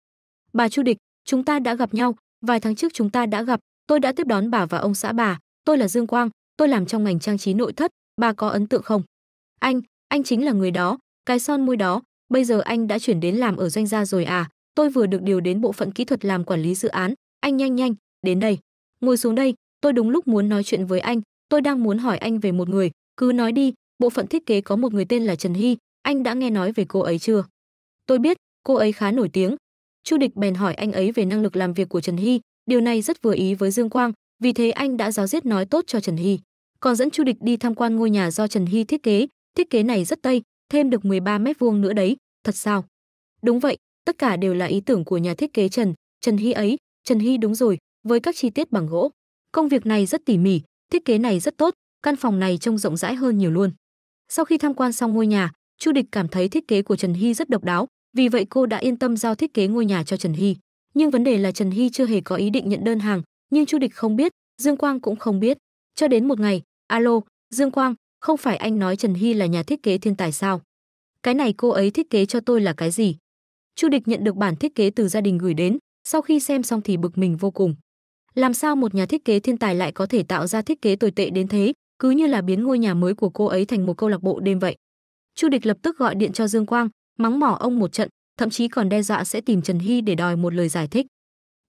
Bà Chu Địch, chúng ta đã gặp nhau, vài tháng trước chúng ta đã gặp, tôi đã tiếp đón bà và ông xã bà, tôi là Dương Quang, tôi làm trong ngành trang trí nội thất, bà có ấn tượng không? Anh, anh chính là người đó, cái son môi đó, bây giờ anh đã chuyển đến làm ở doanh gia rồi à? tôi vừa được điều đến bộ phận kỹ thuật làm quản lý dự án, anh nhanh nhanh, đến đây. Ngồi xuống đây, tôi đúng lúc muốn nói chuyện với anh, tôi đang muốn hỏi anh về một người, cứ nói đi, bộ phận thiết kế có một người tên là Trần Hy, anh đã nghe nói về cô ấy chưa? Tôi biết, cô ấy khá nổi tiếng. Chu Địch bèn hỏi anh ấy về năng lực làm việc của Trần Hy, điều này rất vừa ý với Dương Quang, vì thế anh đã giáo diết nói tốt cho Trần Hy. Còn dẫn Chu Địch đi tham quan ngôi nhà do Trần Hy thiết kế, thiết kế này rất tây, thêm được 13 mét vuông nữa đấy, thật sao? Đúng vậy, tất cả đều là ý tưởng của nhà thiết kế Trần, Trần Hy ấy, Trần Hy đúng rồi, với các chi tiết bằng gỗ. Công việc này rất tỉ mỉ, thiết kế này rất tốt, căn phòng này trông rộng rãi hơn nhiều luôn. Sau khi tham quan xong ngôi nhà, Chu Địch cảm thấy thiết kế của Trần Hy rất độc đáo, vì vậy cô đã yên tâm giao thiết kế ngôi nhà cho Trần Hy. Nhưng vấn đề là Trần Hy chưa hề có ý định nhận đơn hàng, nhưng Chu Địch không biết, Dương Quang cũng không biết. Cho đến một ngày, alo, Dương Quang, không phải anh nói Trần Hy là nhà thiết kế thiên tài sao? Cái này cô ấy thiết kế cho tôi là cái gì? Chu Địch nhận được bản thiết kế từ gia đình gửi đến, sau khi xem xong thì bực mình vô cùng. Làm sao một nhà thiết kế thiên tài lại có thể tạo ra thiết kế tồi tệ đến thế, cứ như là biến ngôi nhà mới của cô ấy thành một câu lạc bộ đêm vậy. Chu Địch lập tức gọi điện cho Dương Quang, mắng mỏ ông một trận, thậm chí còn đe dọa sẽ tìm Trần Hy để đòi một lời giải thích.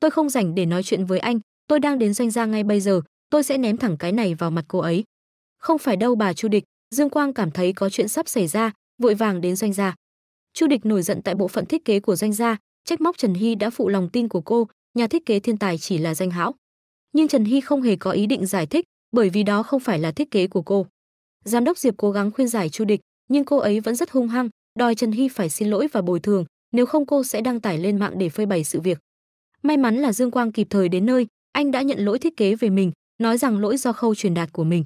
Tôi không rảnh để nói chuyện với anh, tôi đang đến doanh gia ngay bây giờ, tôi sẽ ném thẳng cái này vào mặt cô ấy. Không phải đâu bà Chu Địch, Dương Quang cảm thấy có chuyện sắp xảy ra, vội vàng đến doanh gia. Chu Địch nổi giận tại bộ phận thiết kế của doanh gia, trách móc Trần Hy đã phụ lòng tin của cô, nhà thiết kế thiên tài chỉ là danh hão. Nhưng Trần Hy không hề có ý định giải thích, bởi vì đó không phải là thiết kế của cô. Giám đốc Diệp cố gắng khuyên giải Chu Địch, nhưng cô ấy vẫn rất hung hăng, đòi Trần Hy phải xin lỗi và bồi thường, nếu không cô sẽ đăng tải lên mạng để phơi bày sự việc. May mắn là Dương Quang kịp thời đến nơi, anh đã nhận lỗi thiết kế về mình, nói rằng lỗi do khâu truyền đạt của mình.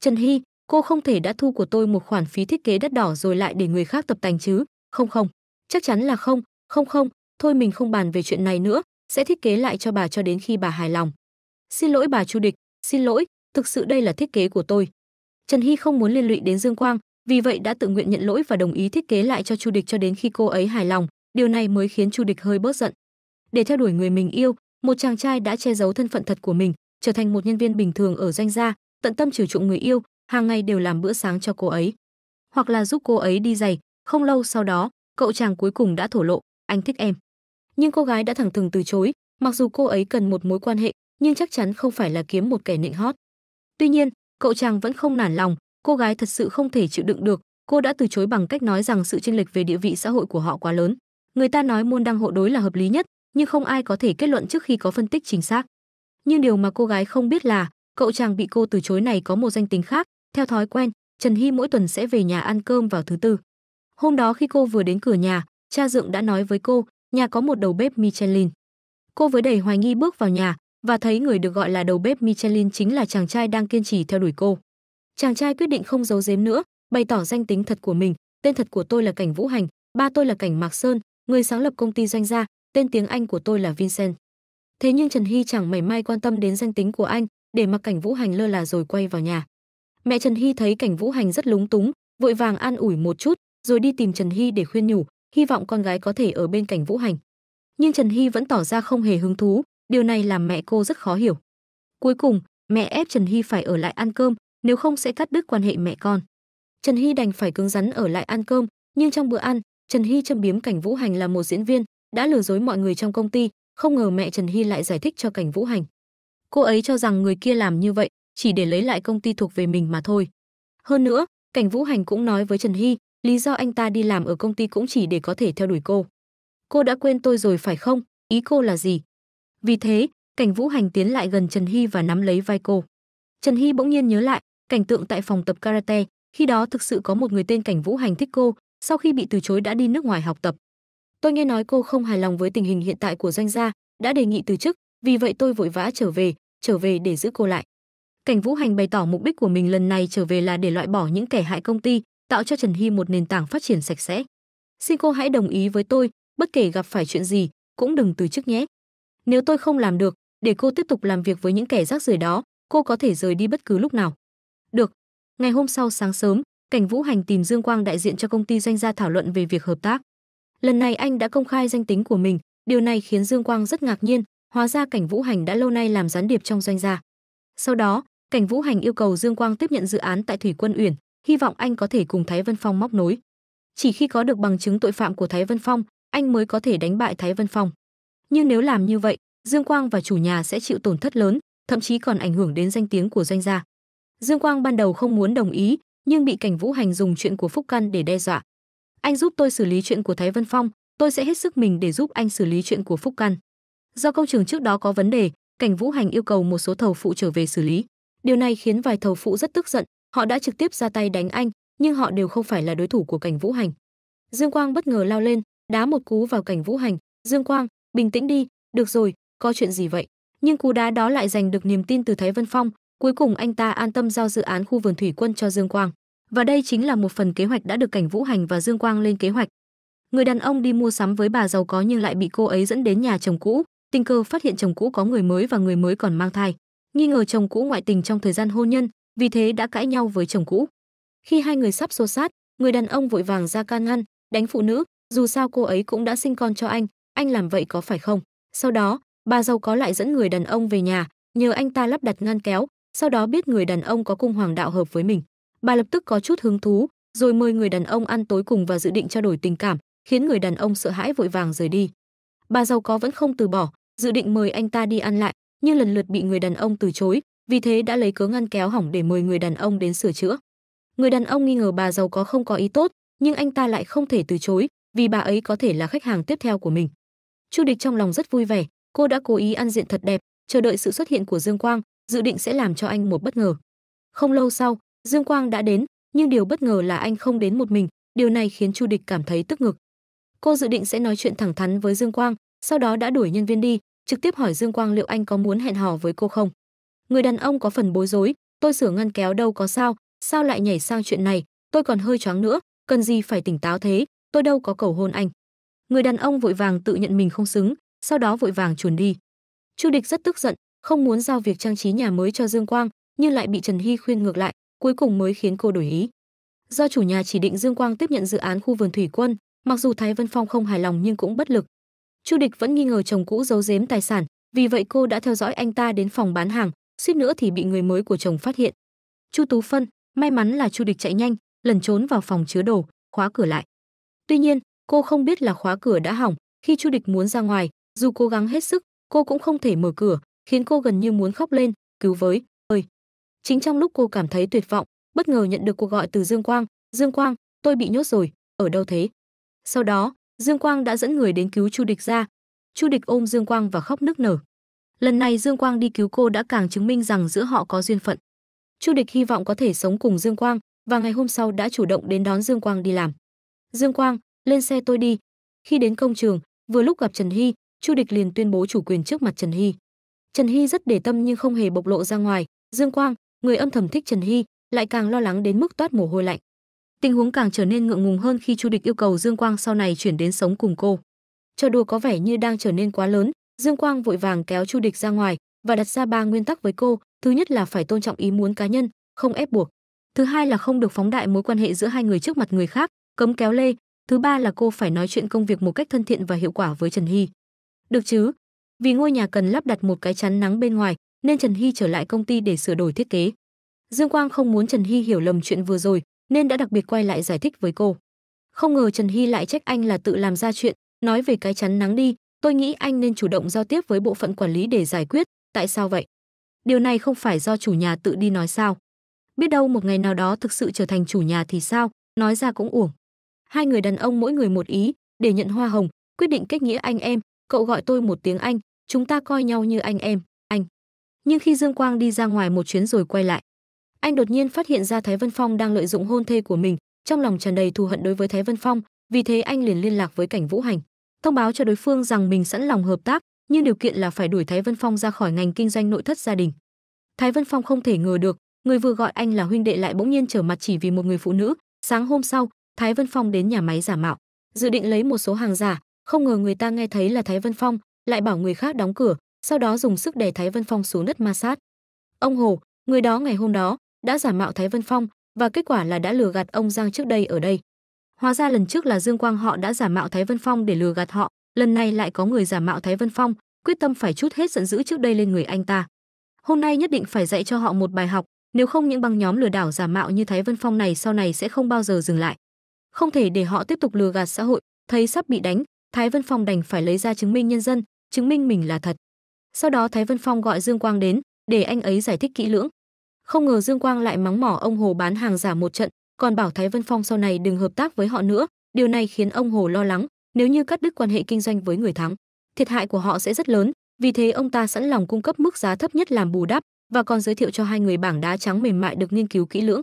Trần Hy, cô không thể đã thu của tôi một khoản phí thiết kế đắt đỏ rồi lại để người khác tập tành chứ, không không chắc chắn là không không không thôi mình không bàn về chuyện này nữa sẽ thiết kế lại cho bà cho đến khi bà hài lòng xin lỗi bà chu địch xin lỗi thực sự đây là thiết kế của tôi trần hy không muốn liên lụy đến dương quang vì vậy đã tự nguyện nhận lỗi và đồng ý thiết kế lại cho chu địch cho đến khi cô ấy hài lòng điều này mới khiến chu địch hơi bớt giận để theo đuổi người mình yêu một chàng trai đã che giấu thân phận thật của mình trở thành một nhân viên bình thường ở doanh gia tận tâm chiều chuộng người yêu hàng ngày đều làm bữa sáng cho cô ấy hoặc là giúp cô ấy đi giày không lâu sau đó, cậu chàng cuối cùng đã thổ lộ, anh thích em. Nhưng cô gái đã thẳng thừng từ chối, mặc dù cô ấy cần một mối quan hệ, nhưng chắc chắn không phải là kiếm một kẻ nịnh hót. Tuy nhiên, cậu chàng vẫn không nản lòng, cô gái thật sự không thể chịu đựng được, cô đã từ chối bằng cách nói rằng sự chênh lệch về địa vị xã hội của họ quá lớn. Người ta nói môn đăng hộ đối là hợp lý nhất, nhưng không ai có thể kết luận trước khi có phân tích chính xác. Nhưng điều mà cô gái không biết là, cậu chàng bị cô từ chối này có một danh tính khác, theo thói quen, Trần Hy mỗi tuần sẽ về nhà ăn cơm vào thứ tư. Hôm đó khi cô vừa đến cửa nhà, cha Dượng đã nói với cô, nhà có một đầu bếp Michelin. Cô với đầy hoài nghi bước vào nhà và thấy người được gọi là đầu bếp Michelin chính là chàng trai đang kiên trì theo đuổi cô. Chàng trai quyết định không giấu giếm nữa, bày tỏ danh tính thật của mình, tên thật của tôi là Cảnh Vũ Hành, ba tôi là Cảnh Mạc Sơn, người sáng lập công ty doanh gia, tên tiếng Anh của tôi là Vincent. Thế nhưng Trần Hy chẳng mảy may quan tâm đến danh tính của anh, để mặc Cảnh Vũ Hành lơ là rồi quay vào nhà. Mẹ Trần Hy thấy Cảnh Vũ Hành rất lúng túng, vội vàng an ủi một chút, rồi đi tìm Trần Hy để khuyên nhủ, hy vọng con gái có thể ở bên cạnh Vũ Hành. Nhưng Trần Hy vẫn tỏ ra không hề hứng thú, điều này làm mẹ cô rất khó hiểu. Cuối cùng, mẹ ép Trần Hy phải ở lại ăn cơm, nếu không sẽ cắt đứt quan hệ mẹ con. Trần Hy đành phải cứng rắn ở lại ăn cơm, nhưng trong bữa ăn, Trần Hy châm biếm Cảnh Vũ Hành là một diễn viên, đã lừa dối mọi người trong công ty, không ngờ mẹ Trần Hy lại giải thích cho Cảnh Vũ Hành. Cô ấy cho rằng người kia làm như vậy chỉ để lấy lại công ty thuộc về mình mà thôi. Hơn nữa, Cảnh Vũ Hành cũng nói với Trần Hy, lý do anh ta đi làm ở công ty cũng chỉ để có thể theo đuổi cô. Cô đã quên tôi rồi phải không? Ý cô là gì? Vì thế, Cảnh Vũ Hành tiến lại gần Trần Hy và nắm lấy vai cô. Trần Hy bỗng nhiên nhớ lại, cảnh tượng tại phòng tập karate, khi đó thực sự có một người tên Cảnh Vũ Hành thích cô, sau khi bị từ chối đã đi nước ngoài học tập. Tôi nghe nói cô không hài lòng với tình hình hiện tại của doanh gia, đã đề nghị từ chức, vì vậy tôi vội vã trở về, trở về để giữ cô lại. Cảnh Vũ Hành bày tỏ mục đích của mình lần này trở về là để loại bỏ những kẻ hại công ty, tạo cho Trần Hy một nền tảng phát triển sạch sẽ. Xin cô hãy đồng ý với tôi, bất kể gặp phải chuyện gì, cũng đừng từ chức nhé. Nếu tôi không làm được, để cô tiếp tục làm việc với những kẻ rác rưởi đó, cô có thể rời đi bất cứ lúc nào. Được. Ngày hôm sau sáng sớm, Cảnh Vũ Hành tìm Dương Quang đại diện cho công ty doanh gia thảo luận về việc hợp tác. Lần này anh đã công khai danh tính của mình, điều này khiến Dương Quang rất ngạc nhiên, hóa ra Cảnh Vũ Hành đã lâu nay làm gián điệp trong doanh gia. Sau đó, Cảnh Vũ Hành yêu cầu Dương Quang tiếp nhận dự án tại Thủy Quân Uyển, hy vọng anh có thể cùng Thái Vân Phong móc nối. Chỉ khi có được bằng chứng tội phạm của Thái Vân Phong, anh mới có thể đánh bại Thái Vân Phong. Nhưng nếu làm như vậy, Dương Quang và chủ nhà sẽ chịu tổn thất lớn, thậm chí còn ảnh hưởng đến danh tiếng của doanh gia. Dương Quang ban đầu không muốn đồng ý, nhưng bị Cảnh Vũ Hành dùng chuyện của Phúc Căn để đe dọa. Anh giúp tôi xử lý chuyện của Thái Vân Phong, tôi sẽ hết sức mình để giúp anh xử lý chuyện của Phúc Căn. Do công trường trước đó có vấn đề, Cảnh Vũ Hành yêu cầu một số thầu phụ trở về xử lý. Điều này khiến vài thầu phụ rất tức giận, Họ đã trực tiếp ra tay đánh anh, nhưng họ đều không phải là đối thủ của Cảnh Vũ Hành. Dương Quang bất ngờ lao lên, đá một cú vào Cảnh Vũ Hành, "Dương Quang, bình tĩnh đi, được rồi, có chuyện gì vậy?" Nhưng cú đá đó lại giành được niềm tin từ Thái Vân Phong, cuối cùng anh ta an tâm giao dự án khu vườn thủy quân cho Dương Quang. Và đây chính là một phần kế hoạch đã được Cảnh Vũ Hành và Dương Quang lên kế hoạch. Người đàn ông đi mua sắm với bà giàu có nhưng lại bị cô ấy dẫn đến nhà chồng cũ, tình cờ phát hiện chồng cũ có người mới và người mới còn mang thai. Nghi ngờ chồng cũ ngoại tình trong thời gian hôn nhân, vì thế đã cãi nhau với chồng cũ. Khi hai người sắp xô sát, người đàn ông vội vàng ra can ngăn, đánh phụ nữ, dù sao cô ấy cũng đã sinh con cho anh, anh làm vậy có phải không? Sau đó, bà giàu có lại dẫn người đàn ông về nhà, nhờ anh ta lắp đặt ngăn kéo, sau đó biết người đàn ông có cung hoàng đạo hợp với mình. Bà lập tức có chút hứng thú, rồi mời người đàn ông ăn tối cùng và dự định trao đổi tình cảm, khiến người đàn ông sợ hãi vội vàng rời đi. Bà giàu có vẫn không từ bỏ, dự định mời anh ta đi ăn lại, nhưng lần lượt bị người đàn ông từ chối, vì thế đã lấy cớ ngăn kéo hỏng để mời người đàn ông đến sửa chữa. Người đàn ông nghi ngờ bà giàu có không có ý tốt, nhưng anh ta lại không thể từ chối, vì bà ấy có thể là khách hàng tiếp theo của mình. Chu Địch trong lòng rất vui vẻ, cô đã cố ý ăn diện thật đẹp, chờ đợi sự xuất hiện của Dương Quang, dự định sẽ làm cho anh một bất ngờ. Không lâu sau, Dương Quang đã đến, nhưng điều bất ngờ là anh không đến một mình, điều này khiến Chu Địch cảm thấy tức ngực. Cô dự định sẽ nói chuyện thẳng thắn với Dương Quang, sau đó đã đuổi nhân viên đi, trực tiếp hỏi Dương Quang liệu anh có muốn hẹn hò với cô không. Người đàn ông có phần bối rối, tôi sửa ngăn kéo đâu có sao, sao lại nhảy sang chuyện này, tôi còn hơi choáng nữa, cần gì phải tỉnh táo thế, tôi đâu có cầu hôn anh. Người đàn ông vội vàng tự nhận mình không xứng, sau đó vội vàng chuồn đi. Chu Địch rất tức giận, không muốn giao việc trang trí nhà mới cho Dương Quang, nhưng lại bị Trần Hy khuyên ngược lại, cuối cùng mới khiến cô đổi ý. Do chủ nhà chỉ định Dương Quang tiếp nhận dự án khu vườn thủy quân, mặc dù Thái Vân Phong không hài lòng nhưng cũng bất lực. Chu Địch vẫn nghi ngờ chồng cũ giấu giếm tài sản, vì vậy cô đã theo dõi anh ta đến phòng bán hàng, suýt nữa thì bị người mới của chồng phát hiện. Chu Tú Phân, may mắn là Chu Địch chạy nhanh, lần trốn vào phòng chứa đồ, khóa cửa lại. Tuy nhiên, cô không biết là khóa cửa đã hỏng, khi Chu Địch muốn ra ngoài, dù cố gắng hết sức, cô cũng không thể mở cửa, khiến cô gần như muốn khóc lên, cứu với, ơi. Chính trong lúc cô cảm thấy tuyệt vọng, bất ngờ nhận được cuộc gọi từ Dương Quang, "Dương Quang, tôi bị nhốt rồi, ở đâu thế?" Sau đó, Dương Quang đã dẫn người đến cứu Chu Địch ra. Chu Địch ôm Dương Quang và khóc nức nở. Lần này Dương Quang đi cứu cô đã càng chứng minh rằng giữa họ có duyên phận. Chu Địch hy vọng có thể sống cùng Dương Quang và ngày hôm sau đã chủ động đến đón Dương Quang đi làm. Dương Quang, lên xe tôi đi. Khi đến công trường, vừa lúc gặp Trần Hy, Chu Địch liền tuyên bố chủ quyền trước mặt Trần Hy. Trần Hy rất để tâm nhưng không hề bộc lộ ra ngoài, Dương Quang, người âm thầm thích Trần Hy, lại càng lo lắng đến mức toát mồ hôi lạnh. Tình huống càng trở nên ngượng ngùng hơn khi Chu Địch yêu cầu Dương Quang sau này chuyển đến sống cùng cô. Trò đùa có vẻ như đang trở nên quá lớn, Dương Quang vội vàng kéo Chu Địch ra ngoài và đặt ra ba nguyên tắc với cô, thứ nhất là phải tôn trọng ý muốn cá nhân, không ép buộc. Thứ hai là không được phóng đại mối quan hệ giữa hai người trước mặt người khác, cấm kéo lê. Thứ ba là cô phải nói chuyện công việc một cách thân thiện và hiệu quả với Trần Hy. Được chứ? Vì ngôi nhà cần lắp đặt một cái chắn nắng bên ngoài, nên Trần Hy trở lại công ty để sửa đổi thiết kế. Dương Quang không muốn Trần Hy hiểu lầm chuyện vừa rồi, nên đã đặc biệt quay lại giải thích với cô. Không ngờ Trần Hy lại trách anh là tự làm ra chuyện, nói về cái chắn nắng đi, Tôi nghĩ anh nên chủ động giao tiếp với bộ phận quản lý để giải quyết, tại sao vậy? Điều này không phải do chủ nhà tự đi nói sao? Biết đâu một ngày nào đó thực sự trở thành chủ nhà thì sao, nói ra cũng uổng. Hai người đàn ông mỗi người một ý, để nhận hoa hồng, quyết định kết nghĩa anh em, cậu gọi tôi một tiếng anh, chúng ta coi nhau như anh em, anh. Nhưng khi Dương Quang đi ra ngoài một chuyến rồi quay lại, anh đột nhiên phát hiện ra Thái Vân Phong đang lợi dụng hôn thê của mình, trong lòng tràn đầy thù hận đối với Thái Vân Phong, vì thế anh liền liên lạc với Cảnh Vũ Hành thông báo cho đối phương rằng mình sẵn lòng hợp tác, nhưng điều kiện là phải đuổi Thái Vân Phong ra khỏi ngành kinh doanh nội thất gia đình. Thái Vân Phong không thể ngờ được, người vừa gọi anh là huynh đệ lại bỗng nhiên trở mặt chỉ vì một người phụ nữ. Sáng hôm sau, Thái Vân Phong đến nhà máy giả mạo, dự định lấy một số hàng giả, không ngờ người ta nghe thấy là Thái Vân Phong, lại bảo người khác đóng cửa, sau đó dùng sức đè Thái Vân Phong xuống đất ma sát. Ông Hồ, người đó ngày hôm đó đã giả mạo Thái Vân Phong và kết quả là đã lừa gạt ông Giang trước đây ở đây. Hóa ra lần trước là Dương Quang họ đã giả mạo Thái Vân Phong để lừa gạt họ, lần này lại có người giả mạo Thái Vân Phong, quyết tâm phải chút hết giận dữ trước đây lên người anh ta. Hôm nay nhất định phải dạy cho họ một bài học, nếu không những băng nhóm lừa đảo giả mạo như Thái Vân Phong này sau này sẽ không bao giờ dừng lại. Không thể để họ tiếp tục lừa gạt xã hội, thấy sắp bị đánh, Thái Vân Phong đành phải lấy ra chứng minh nhân dân, chứng minh mình là thật. Sau đó Thái Vân Phong gọi Dương Quang đến, để anh ấy giải thích kỹ lưỡng. Không ngờ Dương Quang lại mắng mỏ ông Hồ bán hàng giả một trận, còn bảo Thái Vân Phong sau này đừng hợp tác với họ nữa, điều này khiến ông Hồ lo lắng, nếu như cắt đứt quan hệ kinh doanh với người thắng, thiệt hại của họ sẽ rất lớn, vì thế ông ta sẵn lòng cung cấp mức giá thấp nhất làm bù đắp và còn giới thiệu cho hai người bảng đá trắng mềm mại được nghiên cứu kỹ lưỡng.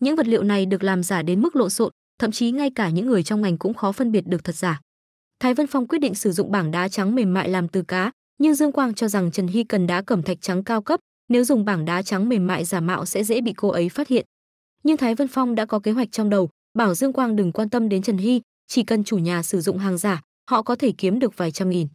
Những vật liệu này được làm giả đến mức lộn xộn, thậm chí ngay cả những người trong ngành cũng khó phân biệt được thật giả. Thái Vân Phong quyết định sử dụng bảng đá trắng mềm mại làm từ cá, nhưng Dương Quang cho rằng Trần Hy cần đá cẩm thạch trắng cao cấp, nếu dùng bảng đá trắng mềm mại giả mạo sẽ dễ bị cô ấy phát hiện nhưng Thái Vân Phong đã có kế hoạch trong đầu, bảo Dương Quang đừng quan tâm đến Trần Hy, chỉ cần chủ nhà sử dụng hàng giả, họ có thể kiếm được vài trăm nghìn.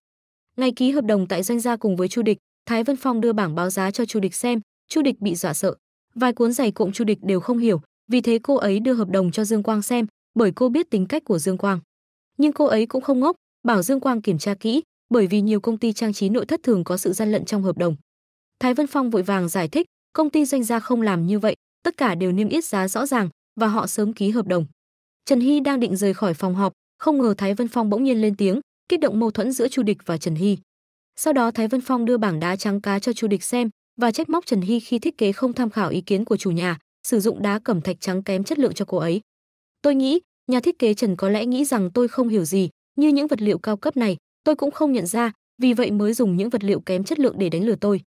Ngày ký hợp đồng tại doanh gia cùng với Chu Địch, Thái Vân Phong đưa bảng báo giá cho Chu Địch xem, Chu Địch bị dọa sợ. Vài cuốn giày cộm Chu Địch đều không hiểu, vì thế cô ấy đưa hợp đồng cho Dương Quang xem, bởi cô biết tính cách của Dương Quang. Nhưng cô ấy cũng không ngốc, bảo Dương Quang kiểm tra kỹ, bởi vì nhiều công ty trang trí nội thất thường có sự gian lận trong hợp đồng. Thái Vân Phong vội vàng giải thích, công ty doanh gia không làm như vậy, tất cả đều niêm yết giá rõ ràng và họ sớm ký hợp đồng. Trần Hy đang định rời khỏi phòng họp, không ngờ Thái Vân Phong bỗng nhiên lên tiếng, kích động mâu thuẫn giữa Chu Địch và Trần Hy. Sau đó Thái Vân Phong đưa bảng đá trắng cá cho Chu Địch xem và trách móc Trần Hy khi thiết kế không tham khảo ý kiến của chủ nhà, sử dụng đá cẩm thạch trắng kém chất lượng cho cô ấy. Tôi nghĩ, nhà thiết kế Trần có lẽ nghĩ rằng tôi không hiểu gì, như những vật liệu cao cấp này, tôi cũng không nhận ra, vì vậy mới dùng những vật liệu kém chất lượng để đánh lừa tôi.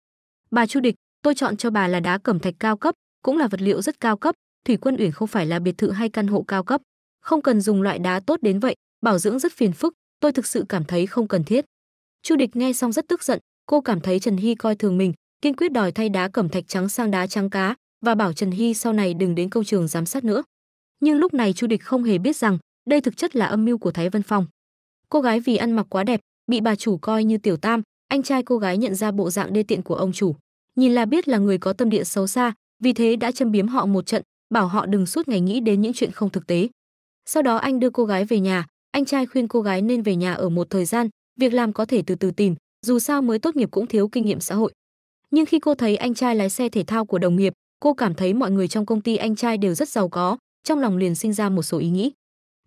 Bà Chu Địch, tôi chọn cho bà là đá cẩm thạch cao cấp, cũng là vật liệu rất cao cấp, Thủy Quân Uyển không phải là biệt thự hay căn hộ cao cấp, không cần dùng loại đá tốt đến vậy, bảo dưỡng rất phiền phức, tôi thực sự cảm thấy không cần thiết. Chu Địch nghe xong rất tức giận, cô cảm thấy Trần Hy coi thường mình, kiên quyết đòi thay đá cẩm thạch trắng sang đá trắng cá và bảo Trần Hy sau này đừng đến công trường giám sát nữa. Nhưng lúc này Chu Địch không hề biết rằng, đây thực chất là âm mưu của Thái Vân Phong. Cô gái vì ăn mặc quá đẹp, bị bà chủ coi như tiểu tam, anh trai cô gái nhận ra bộ dạng đê tiện của ông chủ, nhìn là biết là người có tâm địa xấu xa, vì thế đã châm biếm họ một trận, bảo họ đừng suốt ngày nghĩ đến những chuyện không thực tế. Sau đó anh đưa cô gái về nhà, anh trai khuyên cô gái nên về nhà ở một thời gian, việc làm có thể từ từ tìm, dù sao mới tốt nghiệp cũng thiếu kinh nghiệm xã hội. Nhưng khi cô thấy anh trai lái xe thể thao của đồng nghiệp, cô cảm thấy mọi người trong công ty anh trai đều rất giàu có, trong lòng liền sinh ra một số ý nghĩ.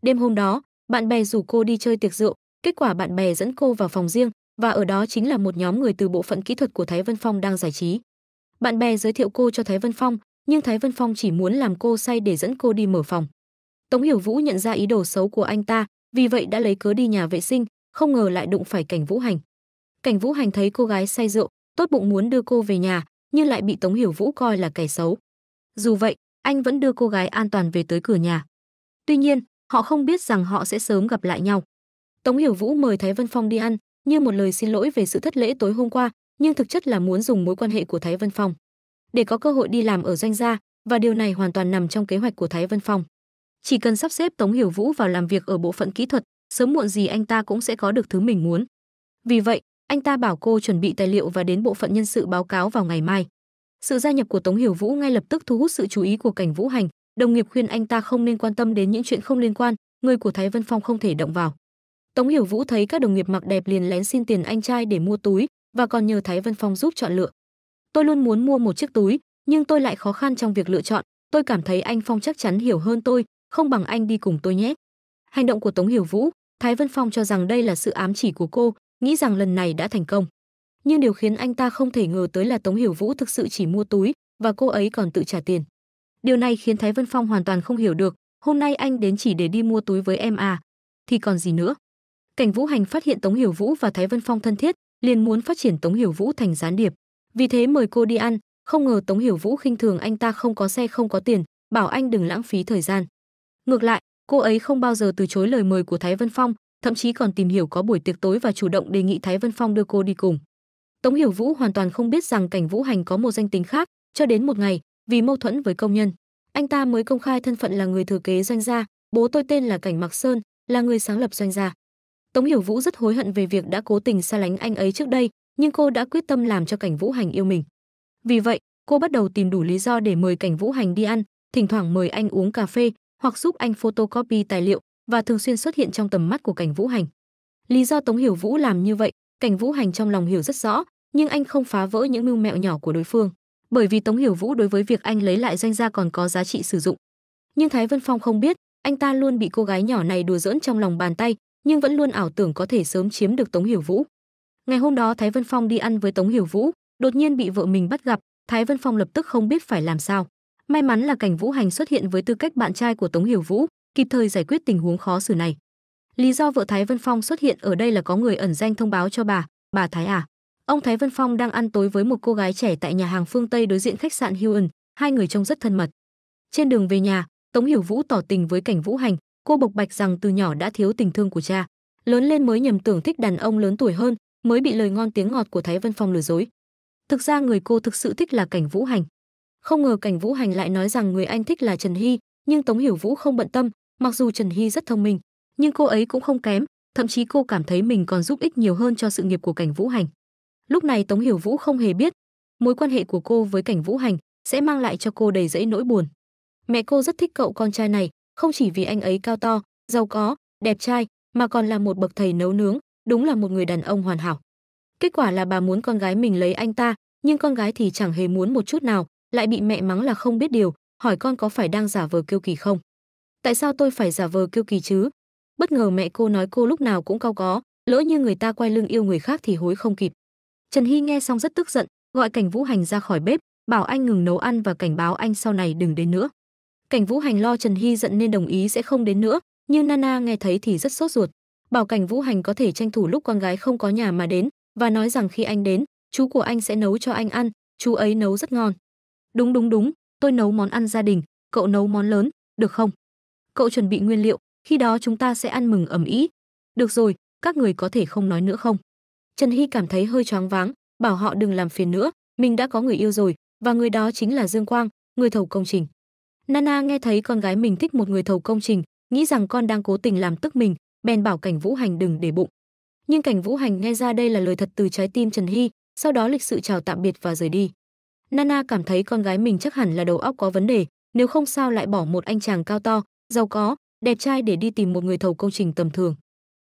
Đêm hôm đó, bạn bè rủ cô đi chơi tiệc rượu, kết quả bạn bè dẫn cô vào phòng riêng và ở đó chính là một nhóm người từ bộ phận kỹ thuật của Thái Vân Phong đang giải trí. Bạn bè giới thiệu cô cho Thái Vân Phong, nhưng Thái Vân Phong chỉ muốn làm cô say để dẫn cô đi mở phòng. Tống Hiểu Vũ nhận ra ý đồ xấu của anh ta, vì vậy đã lấy cớ đi nhà vệ sinh, không ngờ lại đụng phải Cảnh Vũ Hành. Cảnh Vũ Hành thấy cô gái say rượu, tốt bụng muốn đưa cô về nhà, nhưng lại bị Tống Hiểu Vũ coi là kẻ xấu. Dù vậy, anh vẫn đưa cô gái an toàn về tới cửa nhà. Tuy nhiên, họ không biết rằng họ sẽ sớm gặp lại nhau. Tống Hiểu Vũ mời Thái Vân Phong đi ăn, như một lời xin lỗi về sự thất lễ tối hôm qua, nhưng thực chất là muốn dùng mối quan hệ của Thái Vân Phong để có cơ hội đi làm ở doanh gia và điều này hoàn toàn nằm trong kế hoạch của Thái Vân Phong. Chỉ cần sắp xếp Tống Hiểu Vũ vào làm việc ở bộ phận kỹ thuật, sớm muộn gì anh ta cũng sẽ có được thứ mình muốn. Vì vậy, anh ta bảo cô chuẩn bị tài liệu và đến bộ phận nhân sự báo cáo vào ngày mai. Sự gia nhập của Tống Hiểu Vũ ngay lập tức thu hút sự chú ý của Cảnh Vũ Hành, đồng nghiệp khuyên anh ta không nên quan tâm đến những chuyện không liên quan, người của Thái Vân Phong không thể động vào. Tống Hiểu Vũ thấy các đồng nghiệp mặc đẹp liền lén xin tiền anh trai để mua túi, và còn nhờ Thái Vân Phong giúp chọn lựa. Tôi luôn muốn mua một chiếc túi, nhưng tôi lại khó khăn trong việc lựa chọn, tôi cảm thấy anh Phong chắc chắn hiểu hơn tôi, không bằng anh đi cùng tôi nhé. Hành động của Tống Hiểu Vũ, Thái Vân Phong cho rằng đây là sự ám chỉ của cô, nghĩ rằng lần này đã thành công. Nhưng điều khiến anh ta không thể ngờ tới là Tống Hiểu Vũ thực sự chỉ mua túi và cô ấy còn tự trả tiền. Điều này khiến Thái Vân Phong hoàn toàn không hiểu được, hôm nay anh đến chỉ để đi mua túi với em à, thì còn gì nữa. Cảnh Vũ Hành phát hiện Tống Hiểu Vũ và Thái Vân Phong thân thiết, liền muốn phát triển Tống Hiểu Vũ thành gián điệp. Vì thế mời cô đi ăn, không ngờ Tống Hiểu Vũ khinh thường anh ta không có xe không có tiền, bảo anh đừng lãng phí thời gian. Ngược lại, cô ấy không bao giờ từ chối lời mời của Thái Vân Phong, thậm chí còn tìm hiểu có buổi tiệc tối và chủ động đề nghị Thái Vân Phong đưa cô đi cùng. Tống Hiểu Vũ hoàn toàn không biết rằng Cảnh Vũ Hành có một danh tính khác, cho đến một ngày, vì mâu thuẫn với công nhân, anh ta mới công khai thân phận là người thừa kế doanh gia, bố tôi tên là Cảnh Mặc Sơn, là người sáng lập doanh gia. Tống Hiểu Vũ rất hối hận về việc đã cố tình xa lánh anh ấy trước đây, nhưng cô đã quyết tâm làm cho Cảnh Vũ Hành yêu mình. Vì vậy, cô bắt đầu tìm đủ lý do để mời Cảnh Vũ Hành đi ăn, thỉnh thoảng mời anh uống cà phê hoặc giúp anh photocopy tài liệu và thường xuyên xuất hiện trong tầm mắt của Cảnh Vũ Hành. Lý do Tống Hiểu Vũ làm như vậy, Cảnh Vũ Hành trong lòng hiểu rất rõ, nhưng anh không phá vỡ những mưu mẹo nhỏ của đối phương, bởi vì Tống Hiểu Vũ đối với việc anh lấy lại danh gia còn có giá trị sử dụng. Nhưng Thái Vân Phong không biết, anh ta luôn bị cô gái nhỏ này đùa giỡn trong lòng bàn tay, nhưng vẫn luôn ảo tưởng có thể sớm chiếm được Tống Hiểu Vũ. Ngày hôm đó Thái Vân Phong đi ăn với Tống Hiểu Vũ, đột nhiên bị vợ mình bắt gặp, Thái Vân Phong lập tức không biết phải làm sao. May mắn là Cảnh Vũ Hành xuất hiện với tư cách bạn trai của Tống Hiểu Vũ, kịp thời giải quyết tình huống khó xử này. Lý do vợ Thái Vân Phong xuất hiện ở đây là có người ẩn danh thông báo cho bà, bà Thái à. Ông Thái Vân Phong đang ăn tối với một cô gái trẻ tại nhà hàng phương Tây đối diện khách sạn Hilton, hai người trông rất thân mật. Trên đường về nhà, Tống Hiểu Vũ tỏ tình với Cảnh Vũ Hành, cô bộc bạch rằng từ nhỏ đã thiếu tình thương của cha lớn lên mới nhầm tưởng thích đàn ông lớn tuổi hơn mới bị lời ngon tiếng ngọt của thái vân phong lừa dối thực ra người cô thực sự thích là cảnh vũ hành không ngờ cảnh vũ hành lại nói rằng người anh thích là trần hy nhưng tống hiểu vũ không bận tâm mặc dù trần hy rất thông minh nhưng cô ấy cũng không kém thậm chí cô cảm thấy mình còn giúp ích nhiều hơn cho sự nghiệp của cảnh vũ hành lúc này tống hiểu vũ không hề biết mối quan hệ của cô với cảnh vũ hành sẽ mang lại cho cô đầy dẫy nỗi buồn mẹ cô rất thích cậu con trai này không chỉ vì anh ấy cao to, giàu có, đẹp trai, mà còn là một bậc thầy nấu nướng, đúng là một người đàn ông hoàn hảo. Kết quả là bà muốn con gái mình lấy anh ta, nhưng con gái thì chẳng hề muốn một chút nào, lại bị mẹ mắng là không biết điều, hỏi con có phải đang giả vờ kiêu kỳ không. Tại sao tôi phải giả vờ kiêu kỳ chứ? Bất ngờ mẹ cô nói cô lúc nào cũng cao có, lỡ như người ta quay lưng yêu người khác thì hối không kịp. Trần Hy nghe xong rất tức giận, gọi Cảnh Vũ Hành ra khỏi bếp, bảo anh ngừng nấu ăn và cảnh báo anh sau này đừng đến nữa. Cảnh Vũ Hành lo Trần Hy giận nên đồng ý sẽ không đến nữa, nhưng Nana nghe thấy thì rất sốt ruột. Bảo Cảnh Vũ Hành có thể tranh thủ lúc con gái không có nhà mà đến và nói rằng khi anh đến, chú của anh sẽ nấu cho anh ăn, chú ấy nấu rất ngon. Đúng đúng đúng, tôi nấu món ăn gia đình, cậu nấu món lớn, được không? Cậu chuẩn bị nguyên liệu, khi đó chúng ta sẽ ăn mừng ẩm ý. Được rồi, các người có thể không nói nữa không? Trần Hy cảm thấy hơi choáng váng, bảo họ đừng làm phiền nữa, mình đã có người yêu rồi, và người đó chính là Dương Quang, người thầu công trình. Nana nghe thấy con gái mình thích một người thầu công trình, nghĩ rằng con đang cố tình làm tức mình, bèn bảo Cảnh Vũ Hành đừng để bụng. Nhưng Cảnh Vũ Hành nghe ra đây là lời thật từ trái tim Trần Hy, sau đó lịch sự chào tạm biệt và rời đi. Nana cảm thấy con gái mình chắc hẳn là đầu óc có vấn đề, nếu không sao lại bỏ một anh chàng cao to, giàu có, đẹp trai để đi tìm một người thầu công trình tầm thường.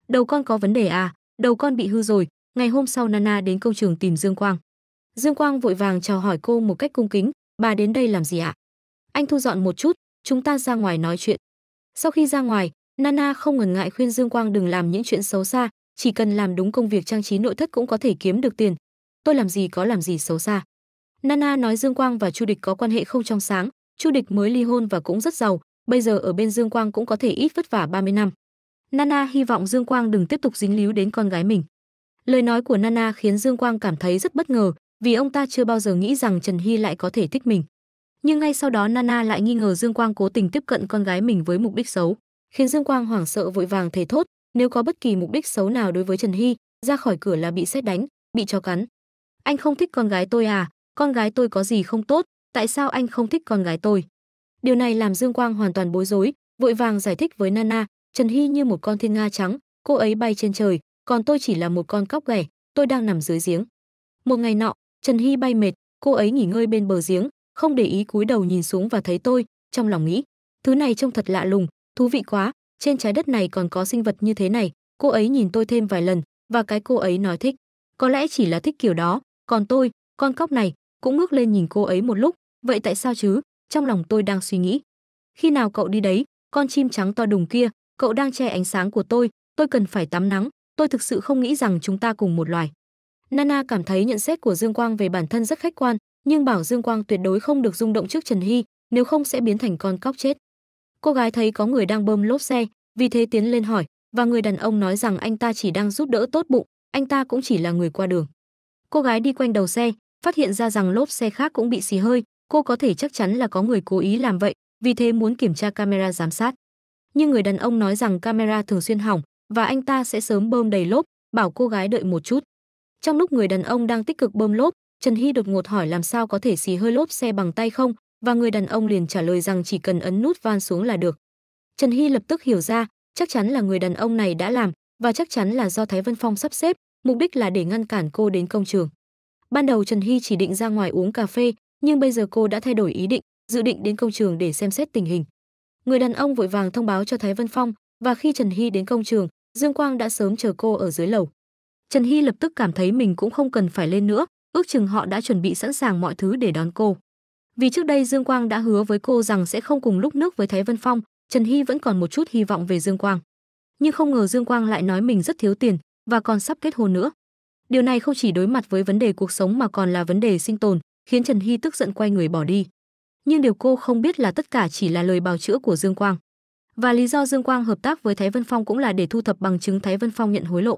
Đầu con có vấn đề à, đầu con bị hư rồi, ngày hôm sau Nana đến công trường tìm Dương Quang. Dương Quang vội vàng chào hỏi cô một cách cung kính, bà đến đây làm gì ạ? À? anh thu dọn một chút, chúng ta ra ngoài nói chuyện. Sau khi ra ngoài, Nana không ngần ngại khuyên Dương Quang đừng làm những chuyện xấu xa, chỉ cần làm đúng công việc trang trí nội thất cũng có thể kiếm được tiền. Tôi làm gì có làm gì xấu xa. Nana nói Dương Quang và Chu Địch có quan hệ không trong sáng, Chu Địch mới ly hôn và cũng rất giàu, bây giờ ở bên Dương Quang cũng có thể ít vất vả 30 năm. Nana hy vọng Dương Quang đừng tiếp tục dính líu đến con gái mình. Lời nói của Nana khiến Dương Quang cảm thấy rất bất ngờ, vì ông ta chưa bao giờ nghĩ rằng Trần Hy lại có thể thích mình nhưng ngay sau đó Nana lại nghi ngờ Dương Quang cố tình tiếp cận con gái mình với mục đích xấu, khiến Dương Quang hoảng sợ vội vàng thề thốt, nếu có bất kỳ mục đích xấu nào đối với Trần Hy, ra khỏi cửa là bị xét đánh, bị chó cắn. Anh không thích con gái tôi à? Con gái tôi có gì không tốt? Tại sao anh không thích con gái tôi? Điều này làm Dương Quang hoàn toàn bối rối, vội vàng giải thích với Nana, Trần Hy như một con thiên nga trắng, cô ấy bay trên trời, còn tôi chỉ là một con cóc ghẻ, tôi đang nằm dưới giếng. Một ngày nọ, Trần Hy bay mệt, cô ấy nghỉ ngơi bên bờ giếng, không để ý cúi đầu nhìn xuống và thấy tôi, trong lòng nghĩ, thứ này trông thật lạ lùng, thú vị quá, trên trái đất này còn có sinh vật như thế này, cô ấy nhìn tôi thêm vài lần và cái cô ấy nói thích, có lẽ chỉ là thích kiểu đó, còn tôi, con cóc này, cũng ngước lên nhìn cô ấy một lúc, vậy tại sao chứ? Trong lòng tôi đang suy nghĩ. Khi nào cậu đi đấy, con chim trắng to đùng kia, cậu đang che ánh sáng của tôi, tôi cần phải tắm nắng, tôi thực sự không nghĩ rằng chúng ta cùng một loài. Nana cảm thấy nhận xét của Dương Quang về bản thân rất khách quan, nhưng Bảo Dương Quang tuyệt đối không được rung động trước Trần Hy, nếu không sẽ biến thành con cóc chết. Cô gái thấy có người đang bơm lốp xe, vì thế tiến lên hỏi, và người đàn ông nói rằng anh ta chỉ đang giúp đỡ tốt bụng, anh ta cũng chỉ là người qua đường. Cô gái đi quanh đầu xe, phát hiện ra rằng lốp xe khác cũng bị xì hơi, cô có thể chắc chắn là có người cố ý làm vậy, vì thế muốn kiểm tra camera giám sát. Nhưng người đàn ông nói rằng camera thường xuyên hỏng và anh ta sẽ sớm bơm đầy lốp, bảo cô gái đợi một chút. Trong lúc người đàn ông đang tích cực bơm lốp, Trần Hy đột ngột hỏi làm sao có thể xì hơi lốp xe bằng tay không, và người đàn ông liền trả lời rằng chỉ cần ấn nút van xuống là được. Trần Hy lập tức hiểu ra, chắc chắn là người đàn ông này đã làm, và chắc chắn là do Thái Vân Phong sắp xếp, mục đích là để ngăn cản cô đến công trường. Ban đầu Trần Hy chỉ định ra ngoài uống cà phê, nhưng bây giờ cô đã thay đổi ý định, dự định đến công trường để xem xét tình hình. Người đàn ông vội vàng thông báo cho Thái Vân Phong, và khi Trần Hy đến công trường, Dương Quang đã sớm chờ cô ở dưới lầu. Trần Hy lập tức cảm thấy mình cũng không cần phải lên nữa, ước chừng họ đã chuẩn bị sẵn sàng mọi thứ để đón cô. Vì trước đây Dương Quang đã hứa với cô rằng sẽ không cùng lúc nước với Thái Vân Phong, Trần Hy vẫn còn một chút hy vọng về Dương Quang. Nhưng không ngờ Dương Quang lại nói mình rất thiếu tiền và còn sắp kết hôn nữa. Điều này không chỉ đối mặt với vấn đề cuộc sống mà còn là vấn đề sinh tồn, khiến Trần Hy tức giận quay người bỏ đi. Nhưng điều cô không biết là tất cả chỉ là lời bào chữa của Dương Quang. Và lý do Dương Quang hợp tác với Thái Vân Phong cũng là để thu thập bằng chứng Thái Vân Phong nhận hối lộ.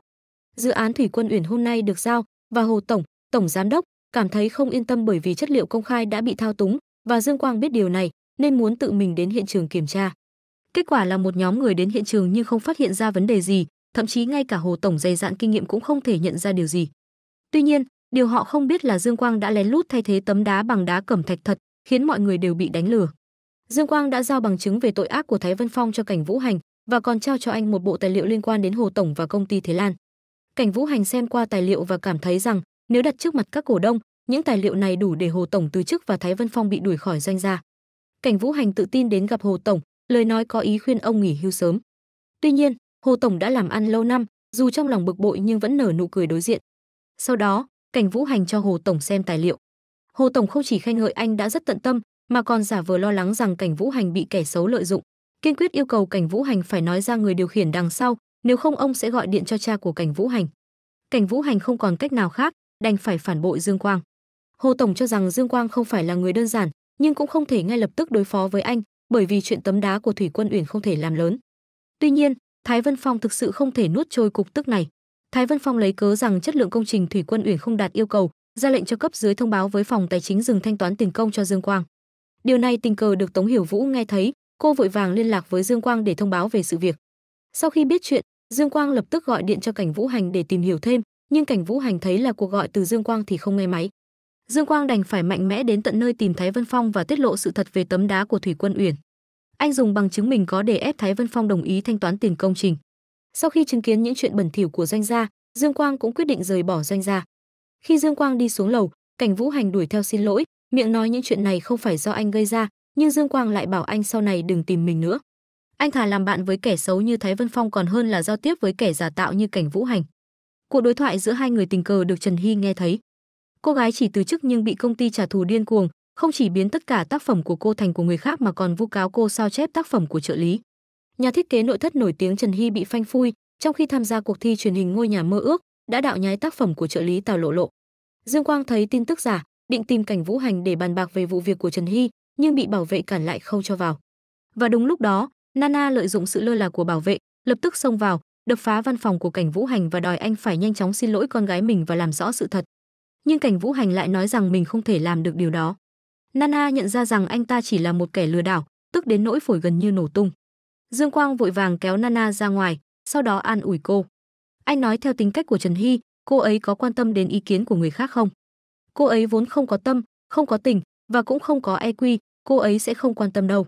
Dự án Thủy Quân Uyển hôm nay được giao và Hồ Tổng, tổng giám đốc cảm thấy không yên tâm bởi vì chất liệu công khai đã bị thao túng và Dương Quang biết điều này nên muốn tự mình đến hiện trường kiểm tra. Kết quả là một nhóm người đến hiện trường nhưng không phát hiện ra vấn đề gì, thậm chí ngay cả Hồ tổng dày dạn kinh nghiệm cũng không thể nhận ra điều gì. Tuy nhiên, điều họ không biết là Dương Quang đã lén lút thay thế tấm đá bằng đá cẩm thạch thật, khiến mọi người đều bị đánh lừa. Dương Quang đã giao bằng chứng về tội ác của Thái Vân Phong cho Cảnh Vũ Hành và còn trao cho anh một bộ tài liệu liên quan đến Hồ tổng và công ty Thế Lan. Cảnh Vũ Hành xem qua tài liệu và cảm thấy rằng nếu đặt trước mặt các cổ đông, những tài liệu này đủ để Hồ tổng từ chức và Thái Vân Phong bị đuổi khỏi doanh gia. Cảnh Vũ Hành tự tin đến gặp Hồ tổng, lời nói có ý khuyên ông nghỉ hưu sớm. Tuy nhiên, Hồ tổng đã làm ăn lâu năm, dù trong lòng bực bội nhưng vẫn nở nụ cười đối diện. Sau đó, Cảnh Vũ Hành cho Hồ tổng xem tài liệu. Hồ tổng không chỉ khen ngợi anh đã rất tận tâm, mà còn giả vờ lo lắng rằng Cảnh Vũ Hành bị kẻ xấu lợi dụng, kiên quyết yêu cầu Cảnh Vũ Hành phải nói ra người điều khiển đằng sau, nếu không ông sẽ gọi điện cho cha của Cảnh Vũ Hành. Cảnh Vũ Hành không còn cách nào khác, đành phải phản bội Dương Quang. Hồ Tổng cho rằng Dương Quang không phải là người đơn giản, nhưng cũng không thể ngay lập tức đối phó với anh, bởi vì chuyện tấm đá của Thủy Quân Uyển không thể làm lớn. Tuy nhiên, Thái Vân Phong thực sự không thể nuốt trôi cục tức này. Thái Vân Phong lấy cớ rằng chất lượng công trình Thủy Quân Uyển không đạt yêu cầu, ra lệnh cho cấp dưới thông báo với phòng tài chính dừng thanh toán tiền công cho Dương Quang. Điều này tình cờ được Tống Hiểu Vũ nghe thấy, cô vội vàng liên lạc với Dương Quang để thông báo về sự việc. Sau khi biết chuyện, Dương Quang lập tức gọi điện cho Cảnh Vũ Hành để tìm hiểu thêm, nhưng Cảnh Vũ Hành thấy là cuộc gọi từ Dương Quang thì không nghe máy. Dương Quang đành phải mạnh mẽ đến tận nơi tìm Thái Vân Phong và tiết lộ sự thật về tấm đá của Thủy Quân Uyển. Anh dùng bằng chứng mình có để ép Thái Vân Phong đồng ý thanh toán tiền công trình. Sau khi chứng kiến những chuyện bẩn thỉu của doanh gia, Dương Quang cũng quyết định rời bỏ doanh gia. Khi Dương Quang đi xuống lầu, Cảnh Vũ Hành đuổi theo xin lỗi, miệng nói những chuyện này không phải do anh gây ra, nhưng Dương Quang lại bảo anh sau này đừng tìm mình nữa. Anh thà làm bạn với kẻ xấu như Thái Vân Phong còn hơn là giao tiếp với kẻ giả tạo như Cảnh Vũ Hành. Cuộc đối thoại giữa hai người tình cờ được Trần Hy nghe thấy. Cô gái chỉ từ chức nhưng bị công ty trả thù điên cuồng, không chỉ biến tất cả tác phẩm của cô thành của người khác mà còn vu cáo cô sao chép tác phẩm của trợ lý. Nhà thiết kế nội thất nổi tiếng Trần Hy bị phanh phui, trong khi tham gia cuộc thi truyền hình Ngôi nhà mơ ước, đã đạo nhái tác phẩm của trợ lý Tào Lộ Lộ. Dương Quang thấy tin tức giả, định tìm Cảnh Vũ Hành để bàn bạc về vụ việc của Trần Hy, nhưng bị bảo vệ cản lại không cho vào. Và đúng lúc đó, Nana lợi dụng sự lơ là của bảo vệ, lập tức xông vào, đập phá văn phòng của Cảnh Vũ Hành và đòi anh phải nhanh chóng xin lỗi con gái mình và làm rõ sự thật. Nhưng Cảnh Vũ Hành lại nói rằng mình không thể làm được điều đó. Nana nhận ra rằng anh ta chỉ là một kẻ lừa đảo, tức đến nỗi phổi gần như nổ tung. Dương Quang vội vàng kéo Nana ra ngoài, sau đó an ủi cô. Anh nói theo tính cách của Trần Hy, cô ấy có quan tâm đến ý kiến của người khác không? Cô ấy vốn không có tâm, không có tình và cũng không có EQ, cô ấy sẽ không quan tâm đâu.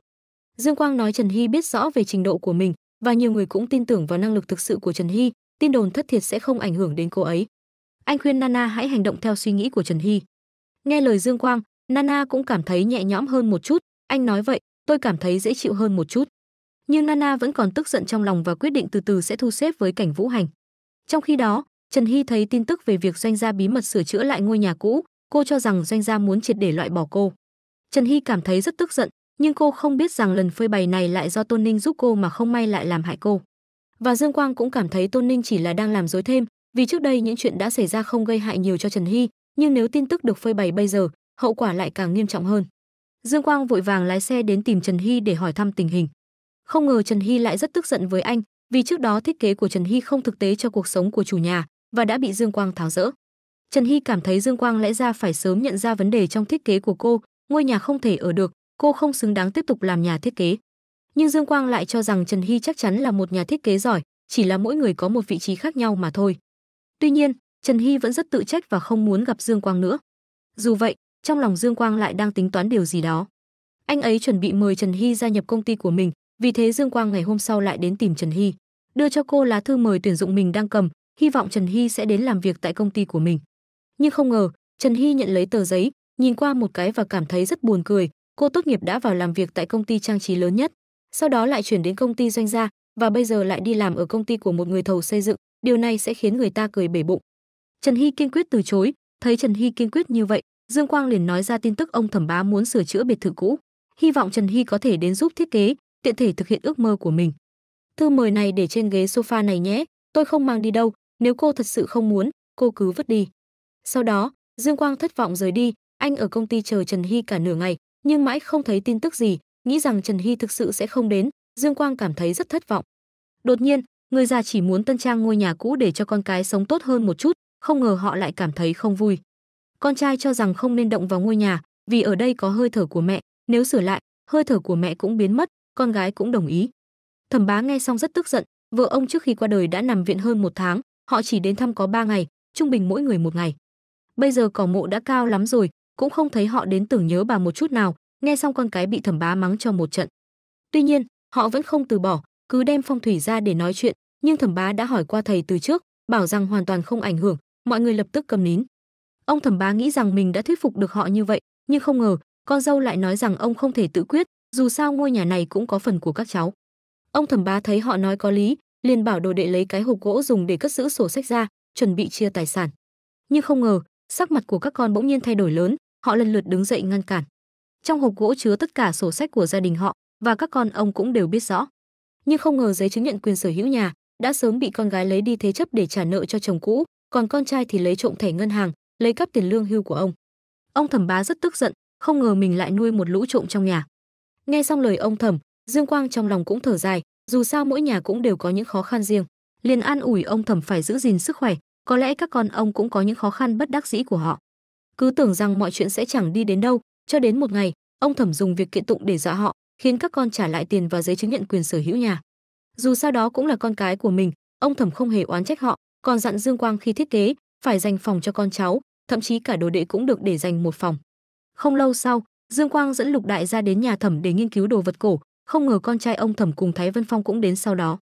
Dương Quang nói Trần Hy biết rõ về trình độ của mình, và nhiều người cũng tin tưởng vào năng lực thực sự của Trần Hy, tin đồn thất thiệt sẽ không ảnh hưởng đến cô ấy. Anh khuyên Nana hãy hành động theo suy nghĩ của Trần Hy. Nghe lời Dương Quang, Nana cũng cảm thấy nhẹ nhõm hơn một chút, anh nói vậy, tôi cảm thấy dễ chịu hơn một chút. Nhưng Nana vẫn còn tức giận trong lòng và quyết định từ từ sẽ thu xếp với cảnh Vũ Hành. Trong khi đó, Trần Hy thấy tin tức về việc doanh gia bí mật sửa chữa lại ngôi nhà cũ, cô cho rằng doanh gia muốn triệt để loại bỏ cô. Trần Hy cảm thấy rất tức giận, nhưng cô không biết rằng lần phơi bày này lại do Tôn Ninh giúp cô mà không may lại làm hại cô. Và Dương Quang cũng cảm thấy Tôn Ninh chỉ là đang làm dối thêm, vì trước đây những chuyện đã xảy ra không gây hại nhiều cho Trần Hy, nhưng nếu tin tức được phơi bày bây giờ, hậu quả lại càng nghiêm trọng hơn. Dương Quang vội vàng lái xe đến tìm Trần Hy để hỏi thăm tình hình. Không ngờ Trần Hy lại rất tức giận với anh, vì trước đó thiết kế của Trần Hy không thực tế cho cuộc sống của chủ nhà và đã bị Dương Quang tháo rỡ. Trần Hy cảm thấy Dương Quang lẽ ra phải sớm nhận ra vấn đề trong thiết kế của cô, ngôi nhà không thể ở được, cô không xứng đáng tiếp tục làm nhà thiết kế. Nhưng Dương Quang lại cho rằng Trần Hy chắc chắn là một nhà thiết kế giỏi, chỉ là mỗi người có một vị trí khác nhau mà thôi. Tuy nhiên, Trần Hy vẫn rất tự trách và không muốn gặp Dương Quang nữa. Dù vậy, trong lòng Dương Quang lại đang tính toán điều gì đó. Anh ấy chuẩn bị mời Trần Hy gia nhập công ty của mình, vì thế Dương Quang ngày hôm sau lại đến tìm Trần Hy, đưa cho cô lá thư mời tuyển dụng mình đang cầm, hy vọng Trần Hy sẽ đến làm việc tại công ty của mình. Nhưng không ngờ, Trần Hy nhận lấy tờ giấy, nhìn qua một cái và cảm thấy rất buồn cười, Cô tốt nghiệp đã vào làm việc tại công ty trang trí lớn nhất, sau đó lại chuyển đến công ty doanh gia và bây giờ lại đi làm ở công ty của một người thầu xây dựng, điều này sẽ khiến người ta cười bể bụng. Trần Hy kiên quyết từ chối, thấy Trần Hy kiên quyết như vậy, Dương Quang liền nói ra tin tức ông thẩm bá muốn sửa chữa biệt thự cũ, hy vọng Trần Hy có thể đến giúp thiết kế, tiện thể thực hiện ước mơ của mình. Thư mời này để trên ghế sofa này nhé, tôi không mang đi đâu, nếu cô thật sự không muốn, cô cứ vứt đi. Sau đó, Dương Quang thất vọng rời đi, anh ở công ty chờ Trần Hy cả nửa ngày, nhưng mãi không thấy tin tức gì, nghĩ rằng Trần Hy thực sự sẽ không đến, Dương Quang cảm thấy rất thất vọng. Đột nhiên, người già chỉ muốn tân trang ngôi nhà cũ để cho con cái sống tốt hơn một chút, không ngờ họ lại cảm thấy không vui. Con trai cho rằng không nên động vào ngôi nhà, vì ở đây có hơi thở của mẹ, nếu sửa lại, hơi thở của mẹ cũng biến mất, con gái cũng đồng ý. Thẩm bá nghe xong rất tức giận, vợ ông trước khi qua đời đã nằm viện hơn một tháng, họ chỉ đến thăm có ba ngày, trung bình mỗi người một ngày. Bây giờ cỏ mộ đã cao lắm rồi, cũng không thấy họ đến tưởng nhớ bà một chút nào, nghe xong con cái bị thẩm bá mắng cho một trận. Tuy nhiên, họ vẫn không từ bỏ, cứ đem phong thủy ra để nói chuyện, nhưng thẩm bá đã hỏi qua thầy từ trước, bảo rằng hoàn toàn không ảnh hưởng, mọi người lập tức cầm nín. Ông thẩm bá nghĩ rằng mình đã thuyết phục được họ như vậy, nhưng không ngờ, con dâu lại nói rằng ông không thể tự quyết, dù sao ngôi nhà này cũng có phần của các cháu. Ông thẩm bá thấy họ nói có lý, liền bảo đồ đệ lấy cái hộp gỗ dùng để cất giữ sổ sách ra, chuẩn bị chia tài sản. Nhưng không ngờ, sắc mặt của các con bỗng nhiên thay đổi lớn, họ lần lượt đứng dậy ngăn cản. Trong hộp gỗ chứa tất cả sổ sách của gia đình họ và các con ông cũng đều biết rõ. Nhưng không ngờ giấy chứng nhận quyền sở hữu nhà đã sớm bị con gái lấy đi thế chấp để trả nợ cho chồng cũ, còn con trai thì lấy trộm thẻ ngân hàng, lấy cắp tiền lương hưu của ông. Ông Thẩm Bá rất tức giận, không ngờ mình lại nuôi một lũ trộm trong nhà. Nghe xong lời ông Thẩm, Dương Quang trong lòng cũng thở dài, dù sao mỗi nhà cũng đều có những khó khăn riêng, liền an ủi ông Thẩm phải giữ gìn sức khỏe, có lẽ các con ông cũng có những khó khăn bất đắc dĩ của họ cứ tưởng rằng mọi chuyện sẽ chẳng đi đến đâu cho đến một ngày ông thẩm dùng việc kiện tụng để dọa họ khiến các con trả lại tiền và giấy chứng nhận quyền sở hữu nhà dù sao đó cũng là con cái của mình ông thẩm không hề oán trách họ còn dặn dương quang khi thiết kế phải dành phòng cho con cháu thậm chí cả đồ đệ cũng được để dành một phòng không lâu sau dương quang dẫn lục đại ra đến nhà thẩm để nghiên cứu đồ vật cổ không ngờ con trai ông thẩm cùng thái vân phong cũng đến sau đó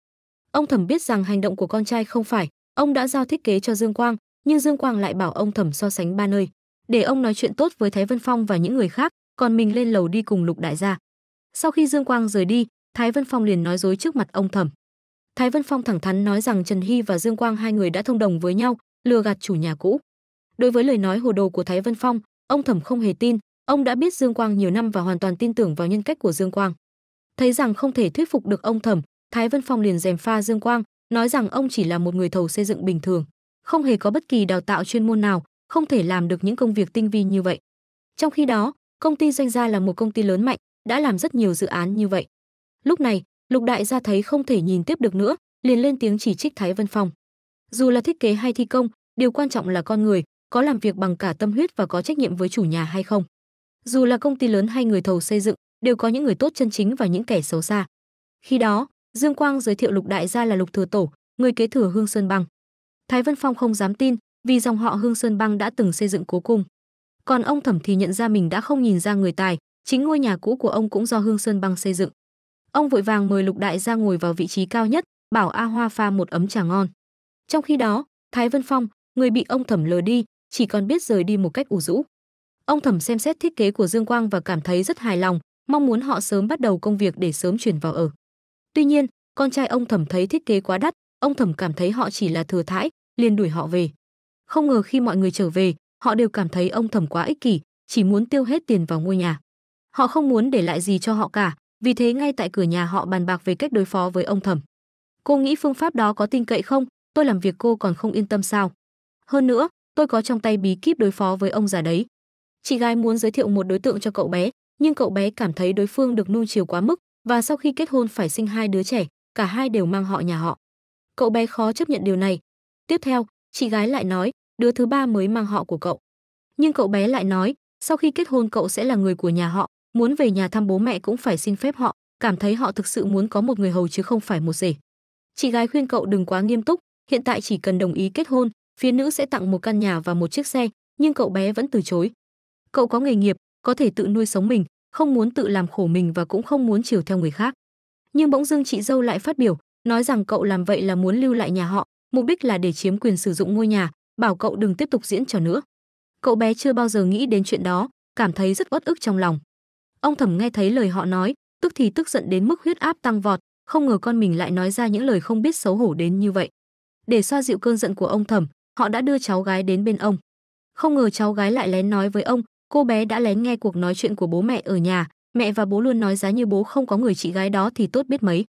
ông thẩm biết rằng hành động của con trai không phải ông đã giao thiết kế cho dương quang nhưng dương quang lại bảo ông thẩm so sánh ba nơi để ông nói chuyện tốt với Thái Vân Phong và những người khác, còn mình lên lầu đi cùng Lục đại gia. Sau khi Dương Quang rời đi, Thái Vân Phong liền nói dối trước mặt ông Thẩm. Thái Vân Phong thẳng thắn nói rằng Trần Hy và Dương Quang hai người đã thông đồng với nhau, lừa gạt chủ nhà cũ. Đối với lời nói hồ đồ của Thái Vân Phong, ông Thẩm không hề tin, ông đã biết Dương Quang nhiều năm và hoàn toàn tin tưởng vào nhân cách của Dương Quang. Thấy rằng không thể thuyết phục được ông Thẩm, Thái Vân Phong liền dèm pha Dương Quang, nói rằng ông chỉ là một người thầu xây dựng bình thường, không hề có bất kỳ đào tạo chuyên môn nào, không thể làm được những công việc tinh vi như vậy. Trong khi đó, công ty doanh gia là một công ty lớn mạnh, đã làm rất nhiều dự án như vậy. Lúc này, Lục Đại gia thấy không thể nhìn tiếp được nữa, liền lên tiếng chỉ trích Thái Vân Phong. Dù là thiết kế hay thi công, điều quan trọng là con người, có làm việc bằng cả tâm huyết và có trách nhiệm với chủ nhà hay không. Dù là công ty lớn hay người thầu xây dựng, đều có những người tốt chân chính và những kẻ xấu xa. Khi đó, Dương Quang giới thiệu Lục Đại gia là Lục Thừa Tổ, người kế thừa Hương Sơn Bằng. Thái Vân Phong không dám tin, vì dòng họ Hương Sơn Băng đã từng xây dựng cố cung. Còn ông Thẩm thì nhận ra mình đã không nhìn ra người tài, chính ngôi nhà cũ của ông cũng do Hương Sơn Băng xây dựng. Ông vội vàng mời Lục Đại ra ngồi vào vị trí cao nhất, bảo A Hoa pha một ấm trà ngon. Trong khi đó, Thái Vân Phong, người bị ông Thẩm lừa đi, chỉ còn biết rời đi một cách ủ rũ. Ông Thẩm xem xét thiết kế của Dương Quang và cảm thấy rất hài lòng, mong muốn họ sớm bắt đầu công việc để sớm chuyển vào ở. Tuy nhiên, con trai ông Thẩm thấy thiết kế quá đắt, ông Thẩm cảm thấy họ chỉ là thừa thãi, liền đuổi họ về. Không ngờ khi mọi người trở về, họ đều cảm thấy ông thẩm quá ích kỷ, chỉ muốn tiêu hết tiền vào ngôi nhà. Họ không muốn để lại gì cho họ cả, vì thế ngay tại cửa nhà họ bàn bạc về cách đối phó với ông thẩm. Cô nghĩ phương pháp đó có tin cậy không? Tôi làm việc cô còn không yên tâm sao? Hơn nữa, tôi có trong tay bí kíp đối phó với ông già đấy. Chị gái muốn giới thiệu một đối tượng cho cậu bé, nhưng cậu bé cảm thấy đối phương được nuông chiều quá mức và sau khi kết hôn phải sinh hai đứa trẻ, cả hai đều mang họ nhà họ. Cậu bé khó chấp nhận điều này. Tiếp theo, chị gái lại nói, đứa thứ ba mới mang họ của cậu. Nhưng cậu bé lại nói, sau khi kết hôn cậu sẽ là người của nhà họ, muốn về nhà thăm bố mẹ cũng phải xin phép họ, cảm thấy họ thực sự muốn có một người hầu chứ không phải một rể. Chị gái khuyên cậu đừng quá nghiêm túc, hiện tại chỉ cần đồng ý kết hôn, phía nữ sẽ tặng một căn nhà và một chiếc xe, nhưng cậu bé vẫn từ chối. Cậu có nghề nghiệp, có thể tự nuôi sống mình, không muốn tự làm khổ mình và cũng không muốn chiều theo người khác. Nhưng bỗng dưng chị dâu lại phát biểu, nói rằng cậu làm vậy là muốn lưu lại nhà họ, mục đích là để chiếm quyền sử dụng ngôi nhà, bảo cậu đừng tiếp tục diễn trò nữa. Cậu bé chưa bao giờ nghĩ đến chuyện đó, cảm thấy rất uất ức trong lòng. Ông Thẩm nghe thấy lời họ nói, tức thì tức giận đến mức huyết áp tăng vọt, không ngờ con mình lại nói ra những lời không biết xấu hổ đến như vậy. Để xoa dịu cơn giận của ông Thẩm, họ đã đưa cháu gái đến bên ông. Không ngờ cháu gái lại lén nói với ông, cô bé đã lén nghe cuộc nói chuyện của bố mẹ ở nhà, mẹ và bố luôn nói giá như bố không có người chị gái đó thì tốt biết mấy.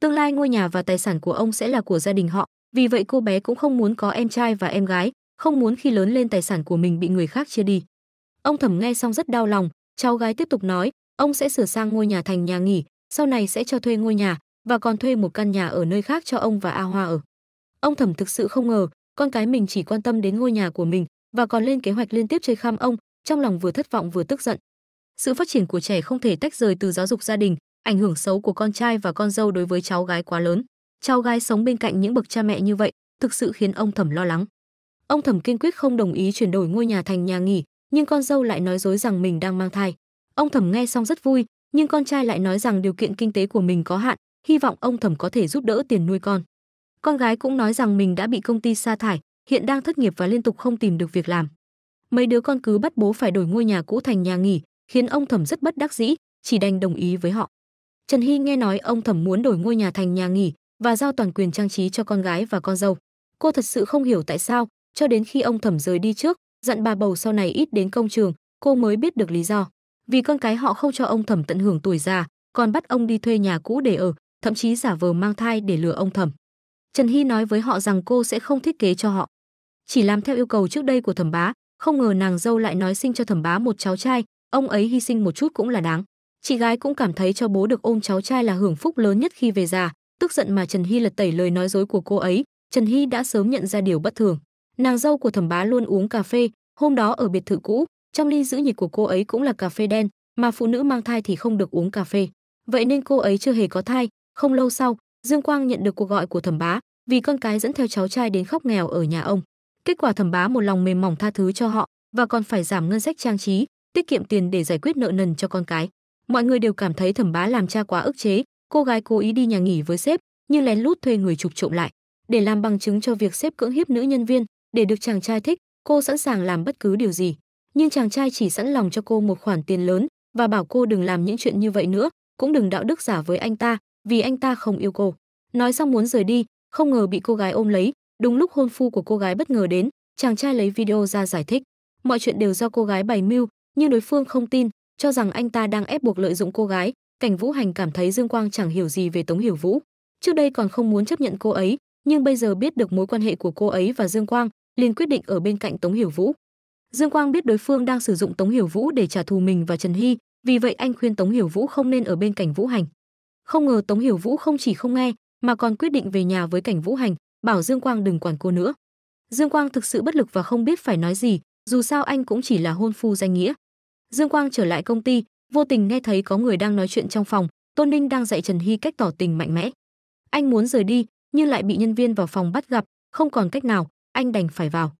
Tương lai ngôi nhà và tài sản của ông sẽ là của gia đình họ, vì vậy cô bé cũng không muốn có em trai và em gái, không muốn khi lớn lên tài sản của mình bị người khác chia đi. Ông Thẩm nghe xong rất đau lòng, cháu gái tiếp tục nói, ông sẽ sửa sang ngôi nhà thành nhà nghỉ, sau này sẽ cho thuê ngôi nhà và còn thuê một căn nhà ở nơi khác cho ông và A Hoa ở. Ông Thẩm thực sự không ngờ, con cái mình chỉ quan tâm đến ngôi nhà của mình và còn lên kế hoạch liên tiếp chơi khăm ông, trong lòng vừa thất vọng vừa tức giận. Sự phát triển của trẻ không thể tách rời từ giáo dục gia đình, ảnh hưởng xấu của con trai và con dâu đối với cháu gái quá lớn cháu gái sống bên cạnh những bậc cha mẹ như vậy thực sự khiến ông thẩm lo lắng ông thẩm kiên quyết không đồng ý chuyển đổi ngôi nhà thành nhà nghỉ nhưng con dâu lại nói dối rằng mình đang mang thai ông thẩm nghe xong rất vui nhưng con trai lại nói rằng điều kiện kinh tế của mình có hạn hy vọng ông thẩm có thể giúp đỡ tiền nuôi con con gái cũng nói rằng mình đã bị công ty sa thải hiện đang thất nghiệp và liên tục không tìm được việc làm mấy đứa con cứ bắt bố phải đổi ngôi nhà cũ thành nhà nghỉ khiến ông thẩm rất bất đắc dĩ chỉ đành đồng ý với họ trần hy nghe nói ông thẩm muốn đổi ngôi nhà thành nhà nghỉ và giao toàn quyền trang trí cho con gái và con dâu. Cô thật sự không hiểu tại sao, cho đến khi ông thẩm rời đi trước, dặn bà bầu sau này ít đến công trường, cô mới biết được lý do. Vì con cái họ không cho ông thẩm tận hưởng tuổi già, còn bắt ông đi thuê nhà cũ để ở, thậm chí giả vờ mang thai để lừa ông thẩm. Trần Hy nói với họ rằng cô sẽ không thiết kế cho họ. Chỉ làm theo yêu cầu trước đây của thẩm bá, không ngờ nàng dâu lại nói sinh cho thẩm bá một cháu trai, ông ấy hy sinh một chút cũng là đáng. Chị gái cũng cảm thấy cho bố được ôm cháu trai là hưởng phúc lớn nhất khi về già, tức giận mà Trần Hy lật tẩy lời nói dối của cô ấy, Trần Hy đã sớm nhận ra điều bất thường. Nàng dâu của thẩm bá luôn uống cà phê, hôm đó ở biệt thự cũ, trong ly giữ nhiệt của cô ấy cũng là cà phê đen, mà phụ nữ mang thai thì không được uống cà phê. Vậy nên cô ấy chưa hề có thai, không lâu sau, Dương Quang nhận được cuộc gọi của thẩm bá, vì con cái dẫn theo cháu trai đến khóc nghèo ở nhà ông. Kết quả thẩm bá một lòng mềm mỏng tha thứ cho họ và còn phải giảm ngân sách trang trí, tiết kiệm tiền để giải quyết nợ nần cho con cái. Mọi người đều cảm thấy thẩm bá làm cha quá ức chế, cô gái cố ý đi nhà nghỉ với sếp nhưng lén lút thuê người chụp trộm lại để làm bằng chứng cho việc sếp cưỡng hiếp nữ nhân viên để được chàng trai thích cô sẵn sàng làm bất cứ điều gì nhưng chàng trai chỉ sẵn lòng cho cô một khoản tiền lớn và bảo cô đừng làm những chuyện như vậy nữa cũng đừng đạo đức giả với anh ta vì anh ta không yêu cô nói xong muốn rời đi không ngờ bị cô gái ôm lấy đúng lúc hôn phu của cô gái bất ngờ đến chàng trai lấy video ra giải thích mọi chuyện đều do cô gái bày mưu nhưng đối phương không tin cho rằng anh ta đang ép buộc lợi dụng cô gái Cảnh Vũ Hành cảm thấy Dương Quang chẳng hiểu gì về Tống Hiểu Vũ, trước đây còn không muốn chấp nhận cô ấy, nhưng bây giờ biết được mối quan hệ của cô ấy và Dương Quang, liền quyết định ở bên cạnh Tống Hiểu Vũ. Dương Quang biết đối phương đang sử dụng Tống Hiểu Vũ để trả thù mình và Trần Hy, vì vậy anh khuyên Tống Hiểu Vũ không nên ở bên Cảnh Vũ Hành. Không ngờ Tống Hiểu Vũ không chỉ không nghe, mà còn quyết định về nhà với Cảnh Vũ Hành, bảo Dương Quang đừng quản cô nữa. Dương Quang thực sự bất lực và không biết phải nói gì, dù sao anh cũng chỉ là hôn phu danh nghĩa. Dương Quang trở lại công ty, vô tình nghe thấy có người đang nói chuyện trong phòng tôn ninh đang dạy trần hy cách tỏ tình mạnh mẽ anh muốn rời đi nhưng lại bị nhân viên vào phòng bắt gặp không còn cách nào anh đành phải vào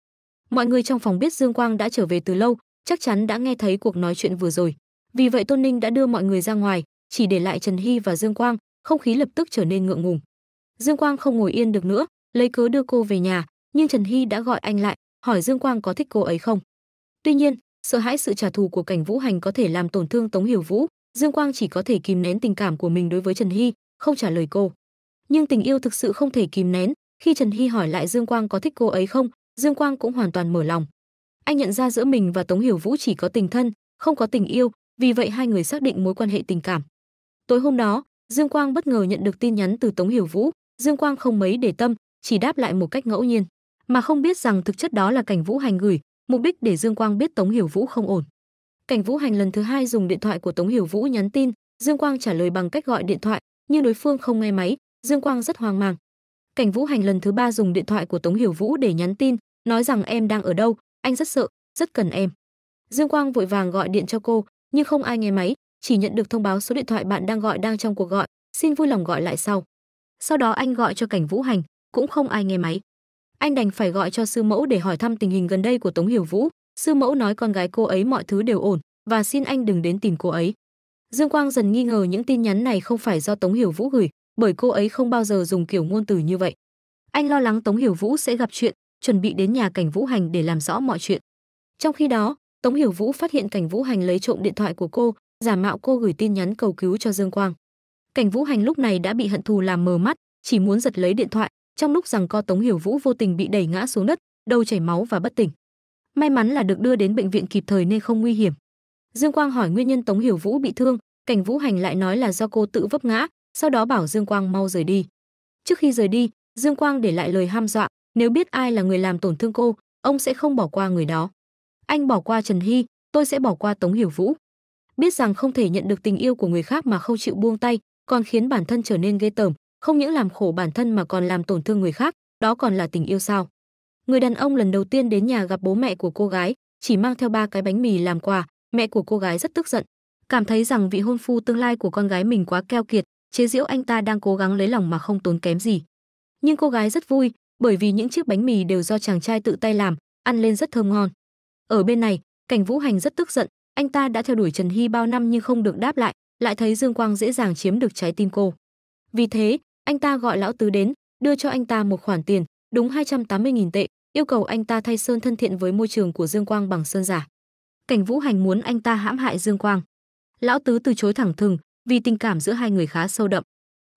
mọi người trong phòng biết dương quang đã trở về từ lâu chắc chắn đã nghe thấy cuộc nói chuyện vừa rồi vì vậy tôn ninh đã đưa mọi người ra ngoài chỉ để lại trần hy và dương quang không khí lập tức trở nên ngượng ngùng dương quang không ngồi yên được nữa lấy cớ đưa cô về nhà nhưng trần hy đã gọi anh lại hỏi dương quang có thích cô ấy không tuy nhiên sợ hãi sự trả thù của cảnh vũ hành có thể làm tổn thương tống hiểu vũ dương quang chỉ có thể kìm nén tình cảm của mình đối với trần hy không trả lời cô nhưng tình yêu thực sự không thể kìm nén khi trần hy hỏi lại dương quang có thích cô ấy không dương quang cũng hoàn toàn mở lòng anh nhận ra giữa mình và tống hiểu vũ chỉ có tình thân không có tình yêu vì vậy hai người xác định mối quan hệ tình cảm tối hôm đó dương quang bất ngờ nhận được tin nhắn từ tống hiểu vũ dương quang không mấy để tâm chỉ đáp lại một cách ngẫu nhiên mà không biết rằng thực chất đó là cảnh vũ hành gửi mục đích để Dương Quang biết Tống Hiểu Vũ không ổn. Cảnh Vũ Hành lần thứ hai dùng điện thoại của Tống Hiểu Vũ nhắn tin, Dương Quang trả lời bằng cách gọi điện thoại, nhưng đối phương không nghe máy, Dương Quang rất hoang mang. Cảnh Vũ Hành lần thứ ba dùng điện thoại của Tống Hiểu Vũ để nhắn tin, nói rằng em đang ở đâu, anh rất sợ, rất cần em. Dương Quang vội vàng gọi điện cho cô, nhưng không ai nghe máy, chỉ nhận được thông báo số điện thoại bạn đang gọi đang trong cuộc gọi, xin vui lòng gọi lại sau. Sau đó anh gọi cho Cảnh Vũ Hành, cũng không ai nghe máy anh đành phải gọi cho sư mẫu để hỏi thăm tình hình gần đây của Tống Hiểu Vũ. Sư mẫu nói con gái cô ấy mọi thứ đều ổn và xin anh đừng đến tìm cô ấy. Dương Quang dần nghi ngờ những tin nhắn này không phải do Tống Hiểu Vũ gửi, bởi cô ấy không bao giờ dùng kiểu ngôn từ như vậy. Anh lo lắng Tống Hiểu Vũ sẽ gặp chuyện, chuẩn bị đến nhà Cảnh Vũ Hành để làm rõ mọi chuyện. Trong khi đó, Tống Hiểu Vũ phát hiện Cảnh Vũ Hành lấy trộm điện thoại của cô, giả mạo cô gửi tin nhắn cầu cứu cho Dương Quang. Cảnh Vũ Hành lúc này đã bị hận thù làm mờ mắt, chỉ muốn giật lấy điện thoại, trong lúc rằng co Tống Hiểu Vũ vô tình bị đẩy ngã xuống đất, đầu chảy máu và bất tỉnh. May mắn là được đưa đến bệnh viện kịp thời nên không nguy hiểm. Dương Quang hỏi nguyên nhân Tống Hiểu Vũ bị thương, Cảnh Vũ Hành lại nói là do cô tự vấp ngã, sau đó bảo Dương Quang mau rời đi. Trước khi rời đi, Dương Quang để lại lời ham dọa, nếu biết ai là người làm tổn thương cô, ông sẽ không bỏ qua người đó. Anh bỏ qua Trần Hy, tôi sẽ bỏ qua Tống Hiểu Vũ. Biết rằng không thể nhận được tình yêu của người khác mà không chịu buông tay, còn khiến bản thân trở nên ghê tởm, không những làm khổ bản thân mà còn làm tổn thương người khác, đó còn là tình yêu sao? Người đàn ông lần đầu tiên đến nhà gặp bố mẹ của cô gái, chỉ mang theo ba cái bánh mì làm quà, mẹ của cô gái rất tức giận, cảm thấy rằng vị hôn phu tương lai của con gái mình quá keo kiệt, chế giễu anh ta đang cố gắng lấy lòng mà không tốn kém gì. Nhưng cô gái rất vui, bởi vì những chiếc bánh mì đều do chàng trai tự tay làm, ăn lên rất thơm ngon. Ở bên này, Cảnh Vũ Hành rất tức giận, anh ta đã theo đuổi Trần Hy bao năm nhưng không được đáp lại, lại thấy Dương Quang dễ dàng chiếm được trái tim cô. Vì thế, anh ta gọi lão tứ đến, đưa cho anh ta một khoản tiền, đúng 280.000 tệ, yêu cầu anh ta thay sơn thân thiện với môi trường của Dương Quang bằng sơn giả. Cảnh Vũ Hành muốn anh ta hãm hại Dương Quang. Lão tứ từ chối thẳng thừng, vì tình cảm giữa hai người khá sâu đậm.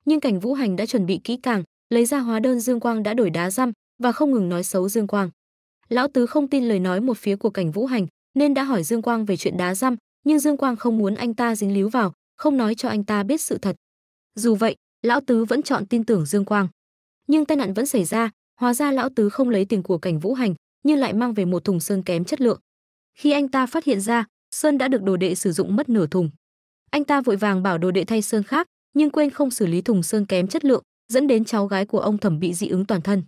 Nhưng Cảnh Vũ Hành đã chuẩn bị kỹ càng, lấy ra hóa đơn Dương Quang đã đổi đá răm và không ngừng nói xấu Dương Quang. Lão tứ không tin lời nói một phía của Cảnh Vũ Hành, nên đã hỏi Dương Quang về chuyện đá răm, nhưng Dương Quang không muốn anh ta dính líu vào, không nói cho anh ta biết sự thật. Dù vậy, lão tứ vẫn chọn tin tưởng dương quang nhưng tai nạn vẫn xảy ra hóa ra lão tứ không lấy tiền của cảnh vũ hành nhưng lại mang về một thùng sơn kém chất lượng khi anh ta phát hiện ra sơn đã được đồ đệ sử dụng mất nửa thùng anh ta vội vàng bảo đồ đệ thay sơn khác nhưng quên không xử lý thùng sơn kém chất lượng dẫn đến cháu gái của ông thẩm bị dị ứng toàn thân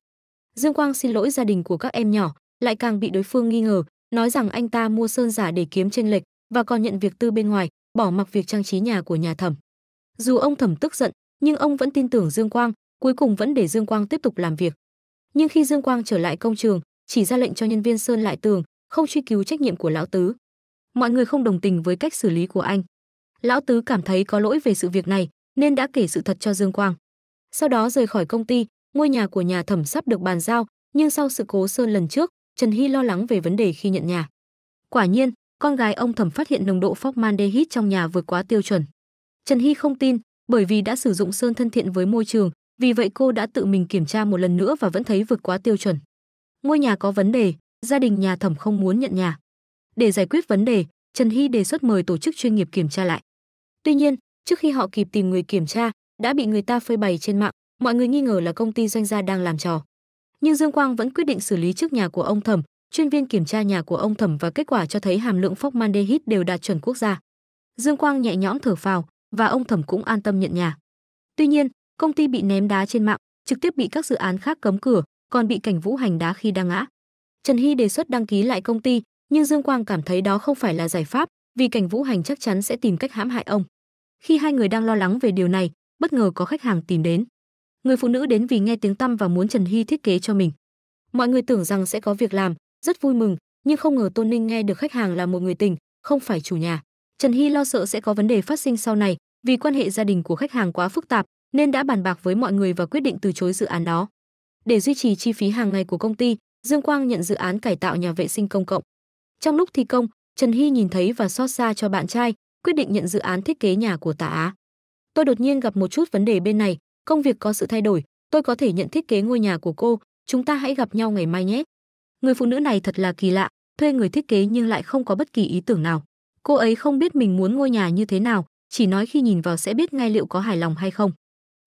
dương quang xin lỗi gia đình của các em nhỏ lại càng bị đối phương nghi ngờ nói rằng anh ta mua sơn giả để kiếm tranh lệch và còn nhận việc tư bên ngoài bỏ mặc việc trang trí nhà của nhà thẩm dù ông thẩm tức giận nhưng ông vẫn tin tưởng Dương Quang, cuối cùng vẫn để Dương Quang tiếp tục làm việc. Nhưng khi Dương Quang trở lại công trường, chỉ ra lệnh cho nhân viên sơn lại tường, không truy cứu trách nhiệm của lão tứ. Mọi người không đồng tình với cách xử lý của anh. Lão tứ cảm thấy có lỗi về sự việc này, nên đã kể sự thật cho Dương Quang. Sau đó rời khỏi công ty, ngôi nhà của nhà thẩm sắp được bàn giao, nhưng sau sự cố sơn lần trước, Trần Hy lo lắng về vấn đề khi nhận nhà. Quả nhiên, con gái ông thẩm phát hiện nồng độ formaldehyde trong nhà vượt quá tiêu chuẩn. Trần Hy không tin, bởi vì đã sử dụng sơn thân thiện với môi trường, vì vậy cô đã tự mình kiểm tra một lần nữa và vẫn thấy vượt quá tiêu chuẩn. Ngôi nhà có vấn đề, gia đình nhà Thẩm không muốn nhận nhà. Để giải quyết vấn đề, Trần Hy đề xuất mời tổ chức chuyên nghiệp kiểm tra lại. Tuy nhiên, trước khi họ kịp tìm người kiểm tra, đã bị người ta phơi bày trên mạng, mọi người nghi ngờ là công ty doanh gia đang làm trò. Nhưng Dương Quang vẫn quyết định xử lý trước nhà của ông Thẩm, chuyên viên kiểm tra nhà của ông Thẩm và kết quả cho thấy hàm lượng phóc mandehyde đều đạt chuẩn quốc gia. Dương Quang nhẹ nhõm thở phào, và ông Thẩm cũng an tâm nhận nhà. Tuy nhiên, công ty bị ném đá trên mạng, trực tiếp bị các dự án khác cấm cửa, còn bị Cảnh Vũ hành đá khi đang ngã. Trần Hy đề xuất đăng ký lại công ty, nhưng Dương Quang cảm thấy đó không phải là giải pháp, vì Cảnh Vũ hành chắc chắn sẽ tìm cách hãm hại ông. Khi hai người đang lo lắng về điều này, bất ngờ có khách hàng tìm đến. Người phụ nữ đến vì nghe tiếng tăm và muốn Trần Hy thiết kế cho mình. Mọi người tưởng rằng sẽ có việc làm, rất vui mừng, nhưng không ngờ Tôn Ninh nghe được khách hàng là một người tình, không phải chủ nhà. Trần Hy lo sợ sẽ có vấn đề phát sinh sau này, vì quan hệ gia đình của khách hàng quá phức tạp nên đã bàn bạc với mọi người và quyết định từ chối dự án đó. Để duy trì chi phí hàng ngày của công ty, Dương Quang nhận dự án cải tạo nhà vệ sinh công cộng. Trong lúc thi công, Trần Hy nhìn thấy và xót xa cho bạn trai, quyết định nhận dự án thiết kế nhà của Tạ Á. Tôi đột nhiên gặp một chút vấn đề bên này, công việc có sự thay đổi, tôi có thể nhận thiết kế ngôi nhà của cô, chúng ta hãy gặp nhau ngày mai nhé. Người phụ nữ này thật là kỳ lạ, thuê người thiết kế nhưng lại không có bất kỳ ý tưởng nào. Cô ấy không biết mình muốn ngôi nhà như thế nào, chỉ nói khi nhìn vào sẽ biết ngay liệu có hài lòng hay không.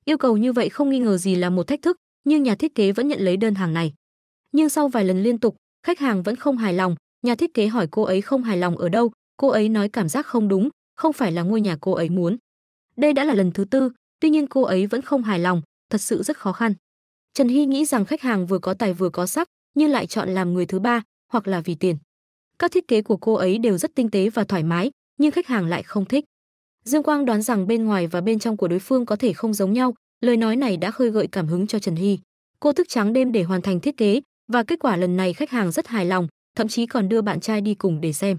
Yêu cầu như vậy không nghi ngờ gì là một thách thức, nhưng nhà thiết kế vẫn nhận lấy đơn hàng này. Nhưng sau vài lần liên tục, khách hàng vẫn không hài lòng, nhà thiết kế hỏi cô ấy không hài lòng ở đâu, cô ấy nói cảm giác không đúng, không phải là ngôi nhà cô ấy muốn. Đây đã là lần thứ tư, tuy nhiên cô ấy vẫn không hài lòng, thật sự rất khó khăn. Trần Hy nghĩ rằng khách hàng vừa có tài vừa có sắc, nhưng lại chọn làm người thứ ba, hoặc là vì tiền. Các thiết kế của cô ấy đều rất tinh tế và thoải mái, nhưng khách hàng lại không thích. Dương Quang đoán rằng bên ngoài và bên trong của đối phương có thể không giống nhau, lời nói này đã khơi gợi cảm hứng cho Trần Hy. Cô thức trắng đêm để hoàn thành thiết kế và kết quả lần này khách hàng rất hài lòng, thậm chí còn đưa bạn trai đi cùng để xem.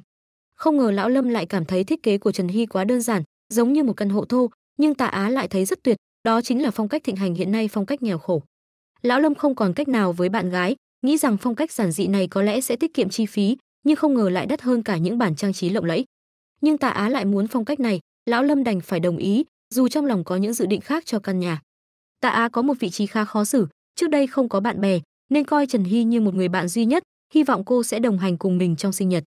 Không ngờ lão Lâm lại cảm thấy thiết kế của Trần Hy quá đơn giản, giống như một căn hộ thô, nhưng Tạ Á lại thấy rất tuyệt, đó chính là phong cách thịnh hành hiện nay phong cách nghèo khổ. Lão Lâm không còn cách nào với bạn gái, nghĩ rằng phong cách giản dị này có lẽ sẽ tiết kiệm chi phí, nhưng không ngờ lại đắt hơn cả những bản trang trí lộng lẫy. Nhưng Tạ Á lại muốn phong cách này, lão Lâm đành phải đồng ý, dù trong lòng có những dự định khác cho căn nhà. Tạ Á có một vị trí khá khó xử, trước đây không có bạn bè, nên coi Trần Hy như một người bạn duy nhất, hy vọng cô sẽ đồng hành cùng mình trong sinh nhật.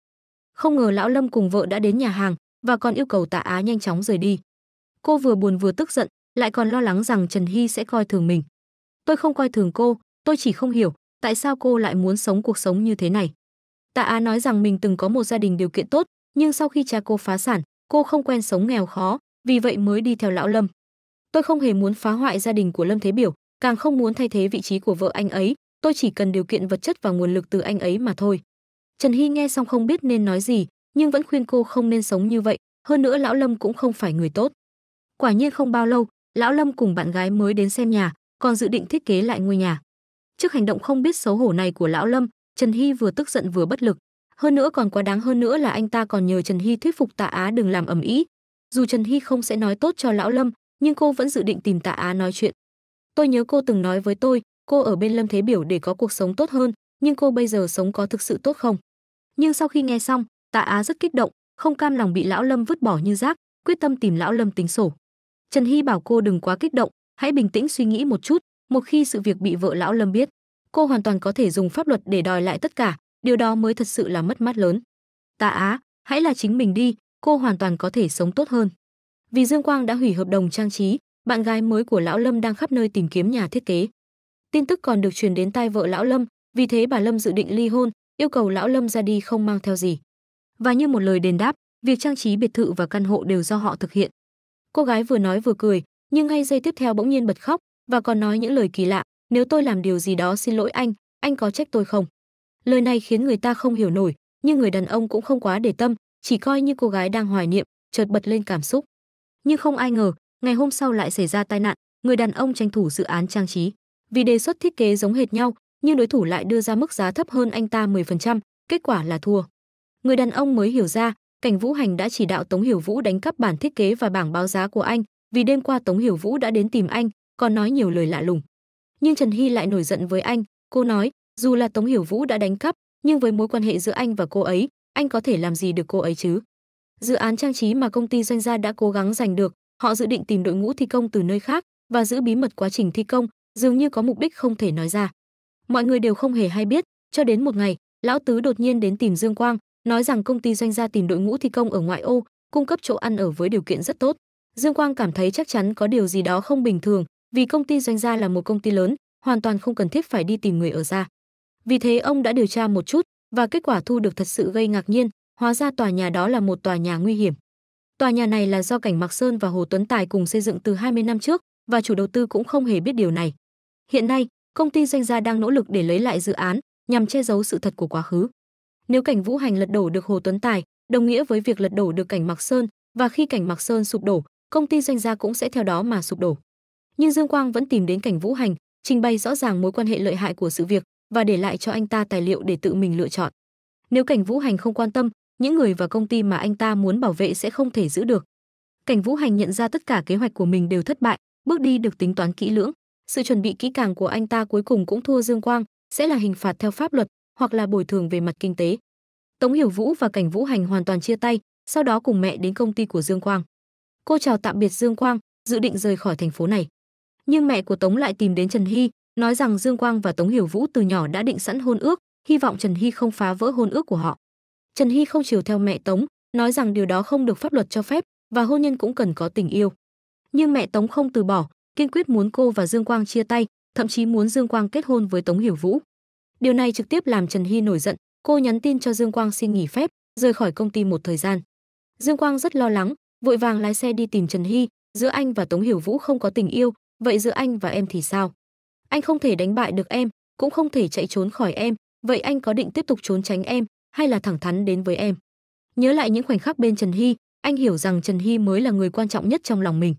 Không ngờ lão Lâm cùng vợ đã đến nhà hàng và còn yêu cầu Tạ Á nhanh chóng rời đi. Cô vừa buồn vừa tức giận, lại còn lo lắng rằng Trần Hy sẽ coi thường mình. Tôi không coi thường cô, tôi chỉ không hiểu tại sao cô lại muốn sống cuộc sống như thế này. Tạ Á nói rằng mình từng có một gia đình điều kiện tốt, nhưng sau khi cha cô phá sản, cô không quen sống nghèo khó, vì vậy mới đi theo lão Lâm. Tôi không hề muốn phá hoại gia đình của Lâm Thế Biểu, càng không muốn thay thế vị trí của vợ anh ấy, tôi chỉ cần điều kiện vật chất và nguồn lực từ anh ấy mà thôi. Trần Hy nghe xong không biết nên nói gì, nhưng vẫn khuyên cô không nên sống như vậy, hơn nữa lão Lâm cũng không phải người tốt. Quả nhiên không bao lâu, lão Lâm cùng bạn gái mới đến xem nhà, còn dự định thiết kế lại ngôi nhà. Trước hành động không biết xấu hổ này của lão Lâm, Trần Hy vừa tức giận vừa bất lực, hơn nữa còn quá đáng hơn nữa là anh ta còn nhờ Trần Hy thuyết phục Tạ Á đừng làm ầm ĩ. Dù Trần Hy không sẽ nói tốt cho lão Lâm, nhưng cô vẫn dự định tìm Tạ Á nói chuyện. Tôi nhớ cô từng nói với tôi, cô ở bên Lâm Thế Biểu để có cuộc sống tốt hơn, nhưng cô bây giờ sống có thực sự tốt không? Nhưng sau khi nghe xong, Tạ Á rất kích động, không cam lòng bị lão Lâm vứt bỏ như rác, quyết tâm tìm lão Lâm tính sổ. Trần Hy bảo cô đừng quá kích động, hãy bình tĩnh suy nghĩ một chút, một khi sự việc bị vợ lão Lâm biết, cô hoàn toàn có thể dùng pháp luật để đòi lại tất cả, điều đó mới thật sự là mất mát lớn tạ á hãy là chính mình đi cô hoàn toàn có thể sống tốt hơn vì dương quang đã hủy hợp đồng trang trí bạn gái mới của lão lâm đang khắp nơi tìm kiếm nhà thiết kế tin tức còn được truyền đến tai vợ lão lâm vì thế bà lâm dự định ly hôn yêu cầu lão lâm ra đi không mang theo gì và như một lời đền đáp việc trang trí biệt thự và căn hộ đều do họ thực hiện cô gái vừa nói vừa cười nhưng ngay giây tiếp theo bỗng nhiên bật khóc và còn nói những lời kỳ lạ nếu tôi làm điều gì đó xin lỗi anh anh có trách tôi không Lời này khiến người ta không hiểu nổi, nhưng người đàn ông cũng không quá để tâm, chỉ coi như cô gái đang hoài niệm, chợt bật lên cảm xúc. Nhưng không ai ngờ, ngày hôm sau lại xảy ra tai nạn, người đàn ông tranh thủ dự án trang trí. Vì đề xuất thiết kế giống hệt nhau, nhưng đối thủ lại đưa ra mức giá thấp hơn anh ta 10%, kết quả là thua. Người đàn ông mới hiểu ra, Cảnh Vũ Hành đã chỉ đạo Tống Hiểu Vũ đánh cắp bản thiết kế và bảng báo giá của anh, vì đêm qua Tống Hiểu Vũ đã đến tìm anh, còn nói nhiều lời lạ lùng. Nhưng Trần Hy lại nổi giận với anh, cô nói, dù là Tống Hiểu Vũ đã đánh cắp, nhưng với mối quan hệ giữa anh và cô ấy, anh có thể làm gì được cô ấy chứ? Dự án trang trí mà công ty doanh gia đã cố gắng giành được, họ dự định tìm đội ngũ thi công từ nơi khác và giữ bí mật quá trình thi công, dường như có mục đích không thể nói ra. Mọi người đều không hề hay biết, cho đến một ngày, lão tứ đột nhiên đến tìm Dương Quang, nói rằng công ty doanh gia tìm đội ngũ thi công ở ngoại ô, cung cấp chỗ ăn ở với điều kiện rất tốt. Dương Quang cảm thấy chắc chắn có điều gì đó không bình thường, vì công ty doanh gia là một công ty lớn, hoàn toàn không cần thiết phải đi tìm người ở ra. Vì thế ông đã điều tra một chút và kết quả thu được thật sự gây ngạc nhiên, hóa ra tòa nhà đó là một tòa nhà nguy hiểm. Tòa nhà này là do Cảnh Mạc Sơn và Hồ Tuấn Tài cùng xây dựng từ 20 năm trước và chủ đầu tư cũng không hề biết điều này. Hiện nay, công ty doanh gia đang nỗ lực để lấy lại dự án nhằm che giấu sự thật của quá khứ. Nếu Cảnh Vũ Hành lật đổ được Hồ Tuấn Tài, đồng nghĩa với việc lật đổ được Cảnh Mạc Sơn và khi Cảnh Mạc Sơn sụp đổ, công ty doanh gia cũng sẽ theo đó mà sụp đổ. Nhưng Dương Quang vẫn tìm đến Cảnh Vũ Hành, trình bày rõ ràng mối quan hệ lợi hại của sự việc và để lại cho anh ta tài liệu để tự mình lựa chọn. Nếu Cảnh Vũ Hành không quan tâm, những người và công ty mà anh ta muốn bảo vệ sẽ không thể giữ được. Cảnh Vũ Hành nhận ra tất cả kế hoạch của mình đều thất bại, bước đi được tính toán kỹ lưỡng, sự chuẩn bị kỹ càng của anh ta cuối cùng cũng thua Dương Quang, sẽ là hình phạt theo pháp luật hoặc là bồi thường về mặt kinh tế. Tống Hiểu Vũ và Cảnh Vũ Hành hoàn toàn chia tay, sau đó cùng mẹ đến công ty của Dương Quang. Cô chào tạm biệt Dương Quang, dự định rời khỏi thành phố này. Nhưng mẹ của Tống lại tìm đến Trần Hy, nói rằng Dương Quang và Tống Hiểu Vũ từ nhỏ đã định sẵn hôn ước, hy vọng Trần Hy không phá vỡ hôn ước của họ. Trần Hy không chiều theo mẹ Tống, nói rằng điều đó không được pháp luật cho phép và hôn nhân cũng cần có tình yêu. Nhưng mẹ Tống không từ bỏ, kiên quyết muốn cô và Dương Quang chia tay, thậm chí muốn Dương Quang kết hôn với Tống Hiểu Vũ. Điều này trực tiếp làm Trần Hy nổi giận, cô nhắn tin cho Dương Quang xin nghỉ phép, rời khỏi công ty một thời gian. Dương Quang rất lo lắng, vội vàng lái xe đi tìm Trần Hy, giữa anh và Tống Hiểu Vũ không có tình yêu, vậy giữa anh và em thì sao? anh không thể đánh bại được em cũng không thể chạy trốn khỏi em vậy anh có định tiếp tục trốn tránh em hay là thẳng thắn đến với em nhớ lại những khoảnh khắc bên trần hy anh hiểu rằng trần hy mới là người quan trọng nhất trong lòng mình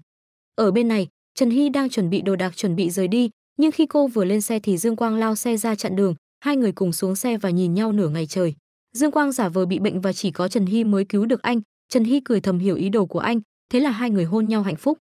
ở bên này trần hy đang chuẩn bị đồ đạc chuẩn bị rời đi nhưng khi cô vừa lên xe thì dương quang lao xe ra chặn đường hai người cùng xuống xe và nhìn nhau nửa ngày trời dương quang giả vờ bị bệnh và chỉ có trần hy mới cứu được anh trần hy cười thầm hiểu ý đồ của anh thế là hai người hôn nhau hạnh phúc